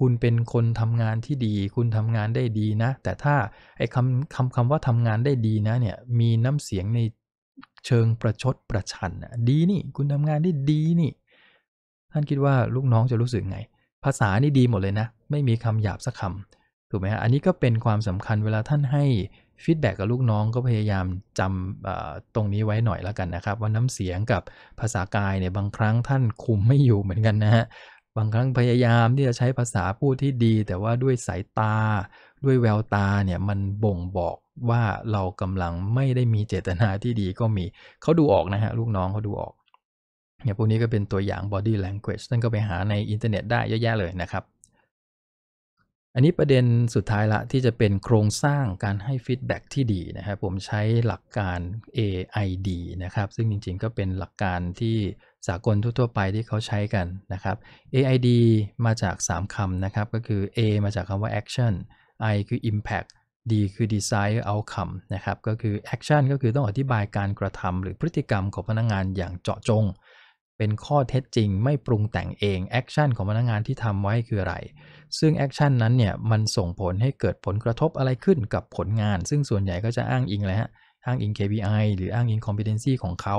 คุณเป็นคนทำงานที่ดี คุณทำงานได้ดีนะ แต่ถ้าไอ้คำคำคำว่าทำงานได้ดีนะ เนี่ย มีน้ำเสียงในเชิงประชดประชัน ดีนี่ คุณทำงานได้ดีนี่ ท่านคิดว่าลูกน้องจะรู้สึกไง ภาษานี่ดีหมดเลยนะ ไม่มีคำหยาบสักคำถูกไหมฮะอันนี้ก็เป็นความสำคัญ เวลาท่านให้ฟีดแบ็กกับลูกน้องก็พยายามจำตรงนี้ไว้หน่อยแล้วกันนะครับ ว่าน้ำเสียงกับภาษากายเนี่ย บางครั้งท่านคุมไม่อยู่เหมือนกันนะฮะางครั้งพยายามที่จะใช้ภาษาพูดที่ดี แต่ว่าด้วยสายตา ด้วยแววตาเนี่ยมันบ่งบอกว่าเรากำลังไม่ได้มีเจตนาที่ดีก็มีเขาดูออกนะฮะ ลูกน้องเขาดูออกเนี่ยพวกนี้ก็เป็นตัวอย่าง body language ท่านก็ไปหาในอินเทอร์เน็ตได้เยอะแยะเลยนะครับอันนี้ประเด็นสุดท้ายละที่จะเป็นโครงสร้างการให้ฟีดแบ็ที่ดีนะครับผมใช้หลักการ AID นะครับซึ่งจริงๆก็เป็นหลักการที่สากลทั่วๆไปที่เขาใช้กันนะครับ AID มาจาก 3คำนะครับก็คือ A มาจากคำว่า action I คือ impact D คือ desire outcome นะครับก็คือ action ก็คือต้องอธิบายการกระทำหรือพฤติกรรมของพนักงงานอย่างเจาะจงเป็นข้อเท็จจริงไม่ปรุงแต่งเองแอคชั่นของพนักงานที่ทำไว้คืออะไร ซึ่งแอคชั่นนั้นเนี่ย มันส่งผลให้เกิดผลกระทบอะไรขึ้นกับผลงาน ซึ่งส่วนใหญ่ก็จะอ้างอิงเลยฮะอ้างอิง KPI หรืออ้างอิง competency ของเขา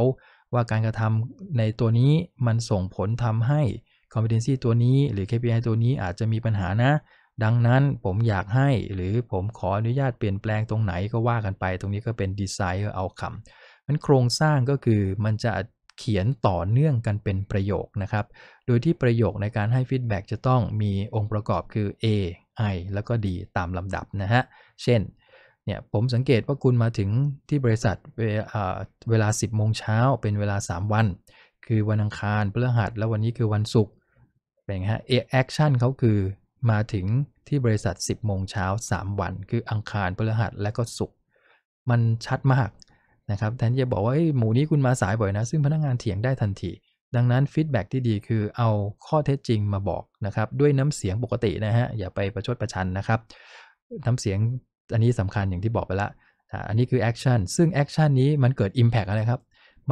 ว่าการกระทำในตัวนี้มันส่งผลทำให้ competency ตัวนี้หรือ KPI ตัวนี้อาจจะมีปัญหานะ ดังนั้นผมอยากให้หรือผมขออนุญาตเปลี่ยนแปลงตรงไหนก็ว่ากันไป ตรงนี้ก็เป็น desire outcome มันโครงสร้างก็คือมันจะเขียนต่อเนื่องกันเป็นประโยคนะครับ โดยที่ประโยคในการให้ฟีดแบ็กจะต้องมีองค์ประกอบคือ A I แล้วก็ D ตามลำดับนะฮะ เช่น เนี่ยผมสังเกตว่าคุณมาถึงที่บริษัทเวลา 10 โมงเช้าเป็นเวลา 3 วัน คือวันอังคารพฤหัสแล้ววันนี้คือวันศุกร์เป็นไงฮะแอคชั่นเขาคือมาถึงที่บริษัท 10 โมงเช้า 3 วัน คืออังคารพฤหัสและก็ศุกร์ มันชัดมากะครับแทนที่จะบอกว่าหมูนี้คุณมาสายบ่อยนะ ซึ่งพนักงานเถียงได้ทันที ดังนั้นฟีดแบ็ที่ดีคือเอาข้อเท็จจริงมาบอกนะครับด้วยน้ำเสียงปกตินะฮะ อย่าไปประชดประชันนะครับน้ำเสียงอันนี้สำคัญอย่างที่บอกไปละอันนี้คือแอคชั่นซึ่งแอคชั่นนี้มันเกิด Impact อะไรครับ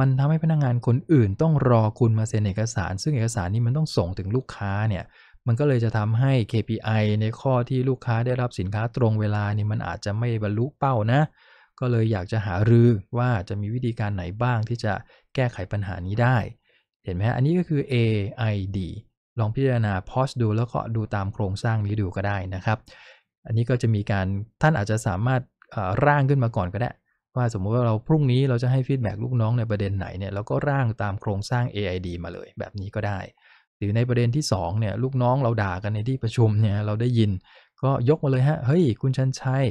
มันทำให้พนักงงานคนอื่นต้องรอคุณมาเซ็นเอกสาร ซึ่งเอกสารนี้มันต้องส่งถึงลูกค้าเนี่ย มันก็เลยจะทำให้ KPI ในข้อที่ลูกค้าได้รับสินค้าตรงเวลานี่มันอาจจะไม่บรรลุเป้านะก็เลยอยากจะหารือว่าจะมีวิธีการไหนบ้างที่จะแก้ไขปัญหานี้ได้ เห็นไหมฮะอันนี้ก็คือ AID ลองพิจารณาพอสดูแล้วก็ดูตามโครงสร้างนี้ดูก็ได้นะครับ อันนี้ก็จะมีการท่านอาจจะสามารถร่างขึ้นมาก่อนก็ได้ ว่าสมมติว่าเราพรุ่งนี้เราจะให้ฟีดแบ็ลูกน้องในประเด็นไหนเนี่ยเราก็ร่างตามโครงสร้าง AID มาเลยแบบนี้ก็ได้ หรือในประเด็นที่2เนี่ยลูกน้องเราด่ากันในที่ประชุมเนี่ยเราได้ยินก็ยกมาเลยฮะเฮ้ยคุณชันชัย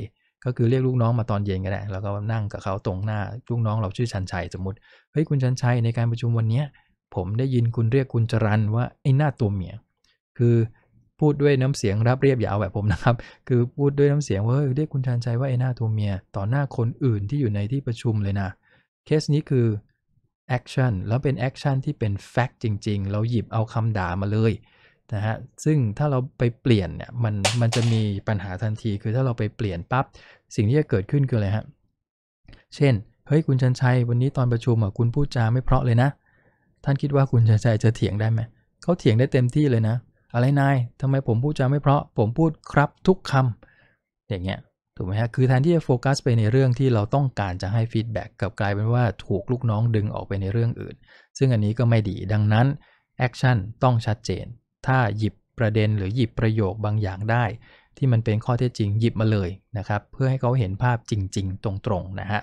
ก็คือเรียกลูกน้องมาตอนเย็นกแหละแล้วก็นั่งกับเขาตรงหน้าลูกน้องเราชื่อชันชัย สมมติเฮ้ยคุณชันชัยในการประชุมวันนี้ผมได้ยินคุณเรียกคุณจรันว่าไอ้หน้าตัวเมียคือพูดด้วยน้ำเสียงรับเรียบยาวแบบผมนะครับคือพูดด้วยน้ำเสียงว่าเฮ้ยเรียกคุณชันชัยว่าไอ้หน้าตัวเมีย ต่อหน้าคนอื่นที่อยู่ในที่ประชุมเลยนะเคสนี้คือแอคชั่นแล้วเป็นแอคชั่นที่เป็นแฟกต์จริงๆ เราหยิบเอาคำด่ามาเลยนะฮะ ซึ่งถ้าเราไปเปลี่ยนเนี่ย มัน มันจะมีปัญหาทันที คือถ้าเราไปเปลี่ยนปับ๊บ สิ่งที่จะเกิดขึ้นคืออะไรฮะ เช่น เฮ้ย คุณชันชัย วันนี้ตอนประชุมอ่ะ คุณพูดจาไม่เพราะเลยนะ ท่านคิดว่าคุณชันชัยจะเถียงได้ไหมเขาเถียงได้เต็มที่เลยนะ อะไรนายทำไมผมพูดจาไม่เพราะ ผมพูดครับทุกคำอย่างเงี้ย ถูกไหมฮะ คือแทนที่จะโฟกัสไปในเรื่องที่เราต้องการจะให้ฟีดแบ็กกับกลายเป็นว่าถูกลูกน้องดึงออกไปในเรื่องอื่น ซึ่งอันนี้ก็ไม่ดี ดังนั้นแอคชั่นต้องชัดเจนถ้าหยิบประเด็นหรือหยิบประโยคบางอย่างได้ ที่มันเป็นข้อเท็จจริงหยิบมาเลยนะครับเพื่อให้เขาเห็นภาพจริง ๆ ตรงๆนะฮะ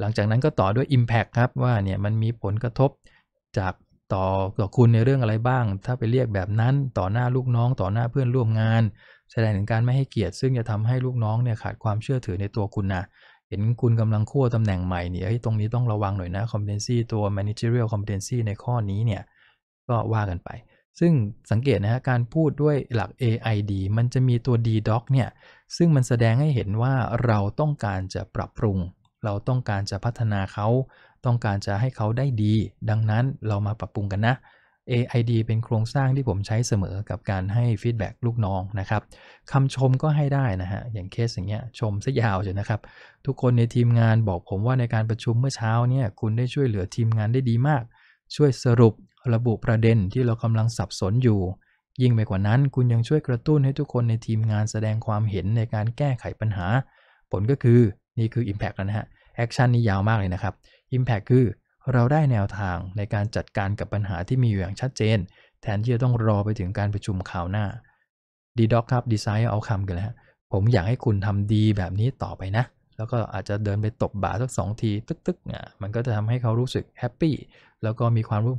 หลังจากนั้นก็ต่อด้วย Impact ครับว่าเนี่ยมันมีผลกระทบจากต่อต่อคุณในเรื่องอะไรบ้าง ถ้าไปเรียกแบบนั้นต่อหน้าลูกน้องต่อหน้าเพื่อนร่วมงาน แสดงถึงการไม่ให้เกียรติซึ่งจะทำให้ลูกน้องเนี่ยขาดความเชื่อถือในตัวคุณนะเห็นคุณกำลังคั่วตำแหน่งใหม่เนี่ยตรงนี้ต้องระวังหน่อยนะ competency ตัว managerial competency ในข้อนี้เนี่ยก็ว่ากันไปซึ่งสังเกตนะฮะการพูดด้วยหลัก AID มันจะมีตัว DDoc เนี่ย ซึ่งมันแสดงให้เห็นว่าเราต้องการจะปรับปรุง เราต้องการจะพัฒนาเขา ต้องการจะให้เขาได้ดี ดังนั้นเรามาปรับปรุงกันนะ AID เป็นโครงสร้างที่ผมใช้เสมอกับการให้ฟีดแบ็ลูกน้องนะครับ คำชมก็ให้ได้นะฮะ อย่างเคสอย่างเงี้ยชมซะยาวเลยนะครับ ทุกคนในทีมงานบอกผมว่าในการประชุมเมื่อเช้าเนี่ยคุณได้ช่วยเหลือทีมงานได้ดีมากช่วยสรุประบุประเด็นที่เรากำลังสับสนอยู่ ยิ่งไปกว่านั้น คุณยังช่วยกระตุ้นให้ทุกคนในทีมงานแสดงความเห็นในการแก้ไขปัญหา ผลก็คือนี่คือ Impact แลนะฮะแอคชั่นนี่ยาวมากเลยนะครับ Impact คือเราได้แนวทางในการจัดการกับปัญหาที่มีอยู่อย่างชัดเจน แทนที่จะต้องรอไปถึงการประชุมข่าวหน้าดีด็อกครับดีไซน์เอาคำกันแล้วผมอยากให้คุณทำดีแบบนี้ต่อไปนะแล้วก็อาจจะเดินไปตบบ่าสักสองทีตึ๊กๆเนี่ยมันก็จะทำให้เขารู้สึกแฮปปี้แล้วก็มีความรู้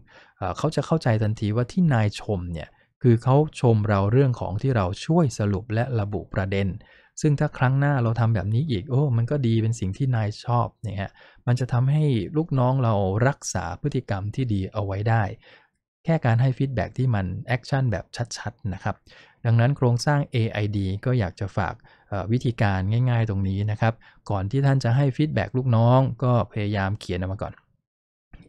เขาจะเข้าใจทันทีว่าที่นายชมเนี่ยคือเขาชมเราเรื่องของที่เราช่วยสรุปและระบุประเด็น ซึ่งถ้าครั้งหน้าเราทำแบบนี้อีกโอ้มันก็ดีเป็นสิ่งที่นายชอบเนี่ยฮะมันจะทำให้ลูกน้องเรารักษาพฤติกรรมที่ดีเอาไว้ได้ แค่การให้ฟีดแบ็ที่มันแอคชั่นแบบชัด ๆ นะครับดังนั้นโครงสร้าง AID ก็อยากจะฝากวิธีการง่ายๆตรงนี้นะครับ ก่อนที่ท่านจะให้ฟีดแบ็ลูกน้องก็พยายามเขียนออกมาก่อน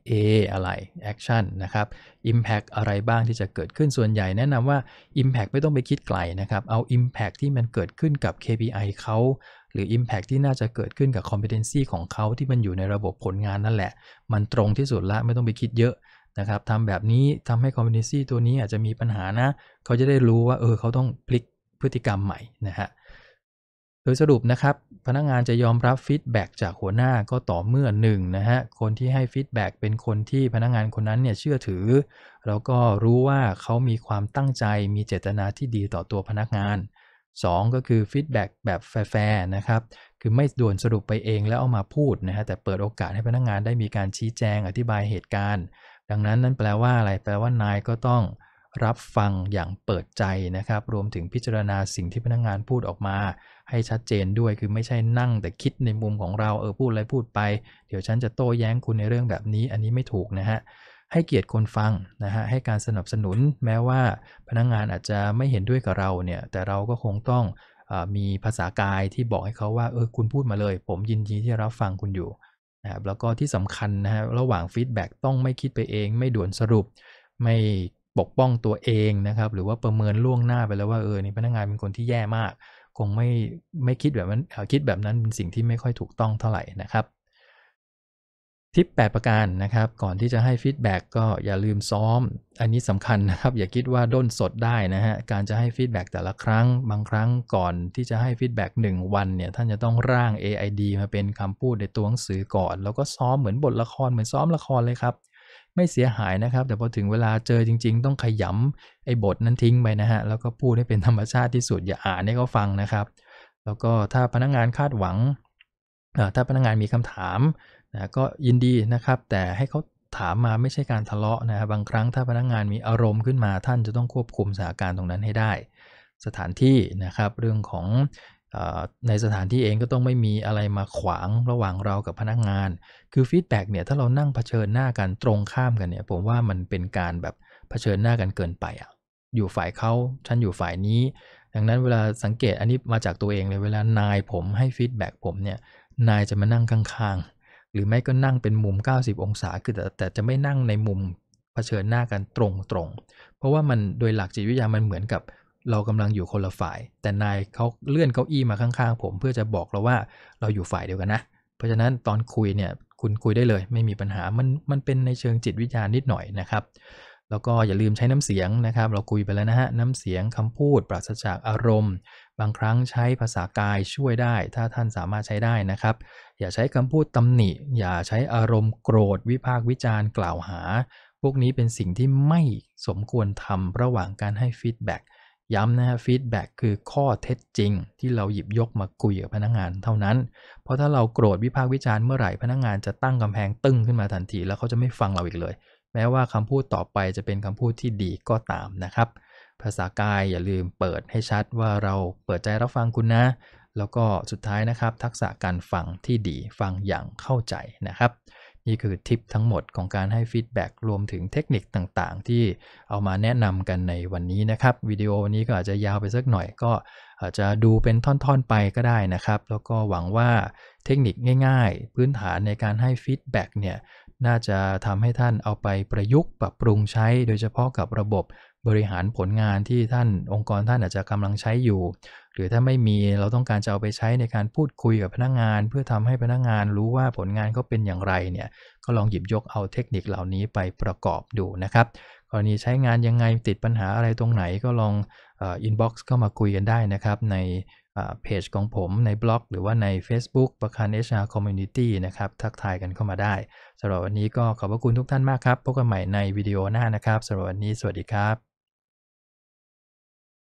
A อะไร Action นะครับ Impact อะไรบ้างที่จะเกิดขึ้นส่วนใหญ่แนะนำว่า Impact ไม่ต้องไปคิดไกลนะครับ เอา Impact ที่มันเกิดขึ้นกับ KPI เขาหรือ Impact ที่น่าจะเกิดขึ้นกับ competency ของเขาที่มันอยู่ในระบบผลงานนั่นแหละ มันตรงที่สุดละไม่ต้องไปคิดเยอะนะครับทำแบบนี้ทำให้คอมมิวนิสต์ตัวนี้อาจจะมีปัญหานะ เขาจะได้รู้ว่าเออเขาต้องพลิกพฤติกรรมใหม่นะฮะโดยสรุปนะครับพนักงานจะยอมรับฟีดแบ็จากหัวหน้าก็ต่อเมื่อหนึ่งนะฮะคนที่ให้ฟีดแบ็เป็นคนที่พนักงานคนนั้นเนี่ยเชื่อถือ แล้วก็รู้ว่าเขามีความตั้งใจมีเจตนาที่ดีต่อตัวพนักงาน 2 ก็คือฟีดแบ็แบบแฟร์นะครับคือไม่ด่วนสรุปไปเองแล้วเอามาพูดนะฮะแต่เปิดโอกาสให้พนักงานได้มีการชี้แจงอธิบายเหตุการณ์ดังนั้น นั่นแปลว่าอะไร แปลว่านายก็ต้องรับฟังอย่างเปิดใจนะครับ รวมถึงพิจารณาสิ่งที่พนักงงานพูดออกมา ให้ชัดเจนด้วยคือไม่ใช่นั่งแต่คิดในมุมของเราเออพูดอะไรพูดไปเดี๋ยวฉันจะโต้แย้งคุณในเรื่องแบบนี้ อันนี้ไม่ถูกนะฮะ ให้เกียรติคนฟังนะฮะให้การสนับสนุนแม้ว่าพนักงงานอาจจะไม่เห็นด้วยกับเราเนี่ยแต่เราก็คงต้องอมีภาษากายที่บอกให้เขาว่าเออคุณพูดมาเลย ผมยินดีที่รับฟังคุณอยู่นะครับแล้วก็ที่สำคัญนะฮะระหว่างฟีดแบ็กต้องไม่คิดไปเอง ไม่ด่วนสรุป ไม่ปกป้องตัวเองนะครับ หรือว่าประเมินล่วงหน้าไปแล้วว่า เออ นี่พนักงงานเป็นคนที่แย่มาก คงไม่ไม่คิดแบบนั้นคิดแบบนั้นเป็นสิ่งที่ไม่ค่อยถูกต้องเท่าไหร่นะครับทิป8ประการนะครับ ก่อนที่จะให้ฟีดแบ็กก็อย่าลืมซ้อม อันนี้สำคัญนะครับ อย่าคิดว่าด้นสดได้นะฮะ การจะให้ฟีดแบ็กแต่ละครั้งบางครั้งก่อนที่จะให้ฟีดแบ็กหนึ่งวันเนี่ยท่านจะต้องร่าง AID มาเป็นคำพูดในตัวหนังสือก่อน แล้วก็ซ้อมเหมือนบทละครเหมือนซ้อมละครเลยครับ ไม่เสียหายนะครับ แต่พอถึงเวลาเจอจริง ๆ ต้องขยำไอ้บทนั้นทิ้งไปนะฮะแล้วก็พูดให้เป็นธรรมชาติที่สุดอย่าอ่านให้เขาฟังนะครับ แล้วก็ถ้าพนักงงานคาดหวัง ถ้าพนักงงานมีคำถามนะก็ยินดีนะครับ แต่ให้เขาถามมาไม่ใช่การทะเลาะนะบบางครั้ง ถ้าพนักงงานมีอารมณ์ขึ้นมาท่านจะต้องควบคุมสถานการณ์ตรงนั้นให้ได้ สถานที่นะครับเรื่องของในสถานที่เองก็ต้องไม่มีอะไรมาขวางระหว่างเรากับพนักงาน คือฟีดแบ็กเนี่ยถ้าเรานั่งเผชิญหน้ากันตรงข้ามกันเนี่ยผมว่ามันเป็นการแบบเผชิญหน้ากันเกินไปอ่ะอยู่ฝ่ายเขาฉันอยู่ฝ่ายนี้ ดังนั้นเวลาสังเกตอันนี้มาจากตัวเองเลยเวลานายผม ให้ฟีดแบ็กผมเนี่ยนายจะมานั่งข้างๆหรือไม่ก็นั่งเป็นมุม 90 องศาคือแต่แต่จะไม่นั่งในมุมเผชิญหน้ากันตรง ๆ เพราะว่ามันโดยหลักจิตวิทยามันเหมือนกับเรากำลังอยู่คนละฝ่าย แต่นายเขาเลื่อนเก้าอี้มาข้างๆ ผมเพื่อจะบอกเราว่าเราอยู่ฝ่ายเดียวกันนะ เพราะฉะนั้นตอนคุยเนี่ยคุณคุยได้เลย ไม่มีปัญหามันมันเป็นในเชิงจิตวิทยานิดหน่อยนะครับแล้วก็อย่าลืมใช้น้ำเสียงนะครับเราคุยไปแล้วนะฮะน้ำเสียงคำพูด ปราศจากอารมณ์บางครั้งใช้ภาษากายช่วยได้ถ้าท่านสามารถใช้ได้นะครับ อย่าใช้คำพูดตำหนิอย่าใช้อารมณ์โกรธวิพากวิจาร์กล่าวหา พวกนี้เป็นสิ่งที่ไม่สมควรทำระหว่างการให้ฟีดแบ็กย้ำนะฮะฟีดแบ็กคือข้อเท็จจริงที่เราหยิบยกมาคุยกับพนักงงานเท่านั้น เพราะถ้าเราโกรธวิพากษ์วิจารณ์เมื่อไหร่พนักงงานจะตั้งกำแพงตึ้งขึ้นมาทันทีแล้วเขาจะไม่ฟังเราอีกเลย แม้ว่าคำพูดต่อไปจะเป็นคำพูดที่ดีก็ตามนะครับภาษากายอย่าลืมเปิดให้ชัดว่าเราเปิดใจรับฟังคุณนะแล้วก็สุดท้ายนะครับทักษะการฟังที่ดีฟังอย่างเข้าใจนะครับ นี่คือทิปทั้งหมดของการให้ฟีดแบ็กรวมถึงเทคนิคต่างๆ ที่เอามาแนะนำกันในวันนี้นะครับวิดีโอวันนี้ก็อาจจะยาวไปสักหน่อย ก็ อาจจะดูเป็นท่อน ๆไปก็ได้นะครับ แล้วก็หวังว่าเทคนิคง่าย ๆ พื้นฐานในการให้ฟีดแบ็กเนี่ยน่าจะทำให้ท่านเอาไปประยุกต์ปรับปรุงใช้โดยเฉพาะกับระบบบริหารผลงานที่ท่านองค์กรท่านอาจจะกำลังใช้อยู่ หรือถ้าไม่มีเราต้องการจะเอาไปใช้ในการพูดคุยกับพนักงงาน เพื่อทำให้พนักงงานรู้ว่าผลงานเขาเป็นอย่างไรเนี่ยก็ลองหยิบยกเอาเทคนิคเหล่านี้ไปประกอบดูนะครับ กรณีใช้งานยังไงติดปัญหาอะไรตรงไหนก็ลองอินบ็อกซ์เข้ามาคุยกันได้นะครับ ในเพจของผมในบล็อก หรือว่าใน Facebook ประคัน HR Community นะครับทักทายกันเข้ามาได้สำหรับวันนี้ก็ขอบพระคุณทุกท่านมากครับพบกันใหม่ในวิดีโอหน้านะครับสำหรับวันนี้สวัสดีครับ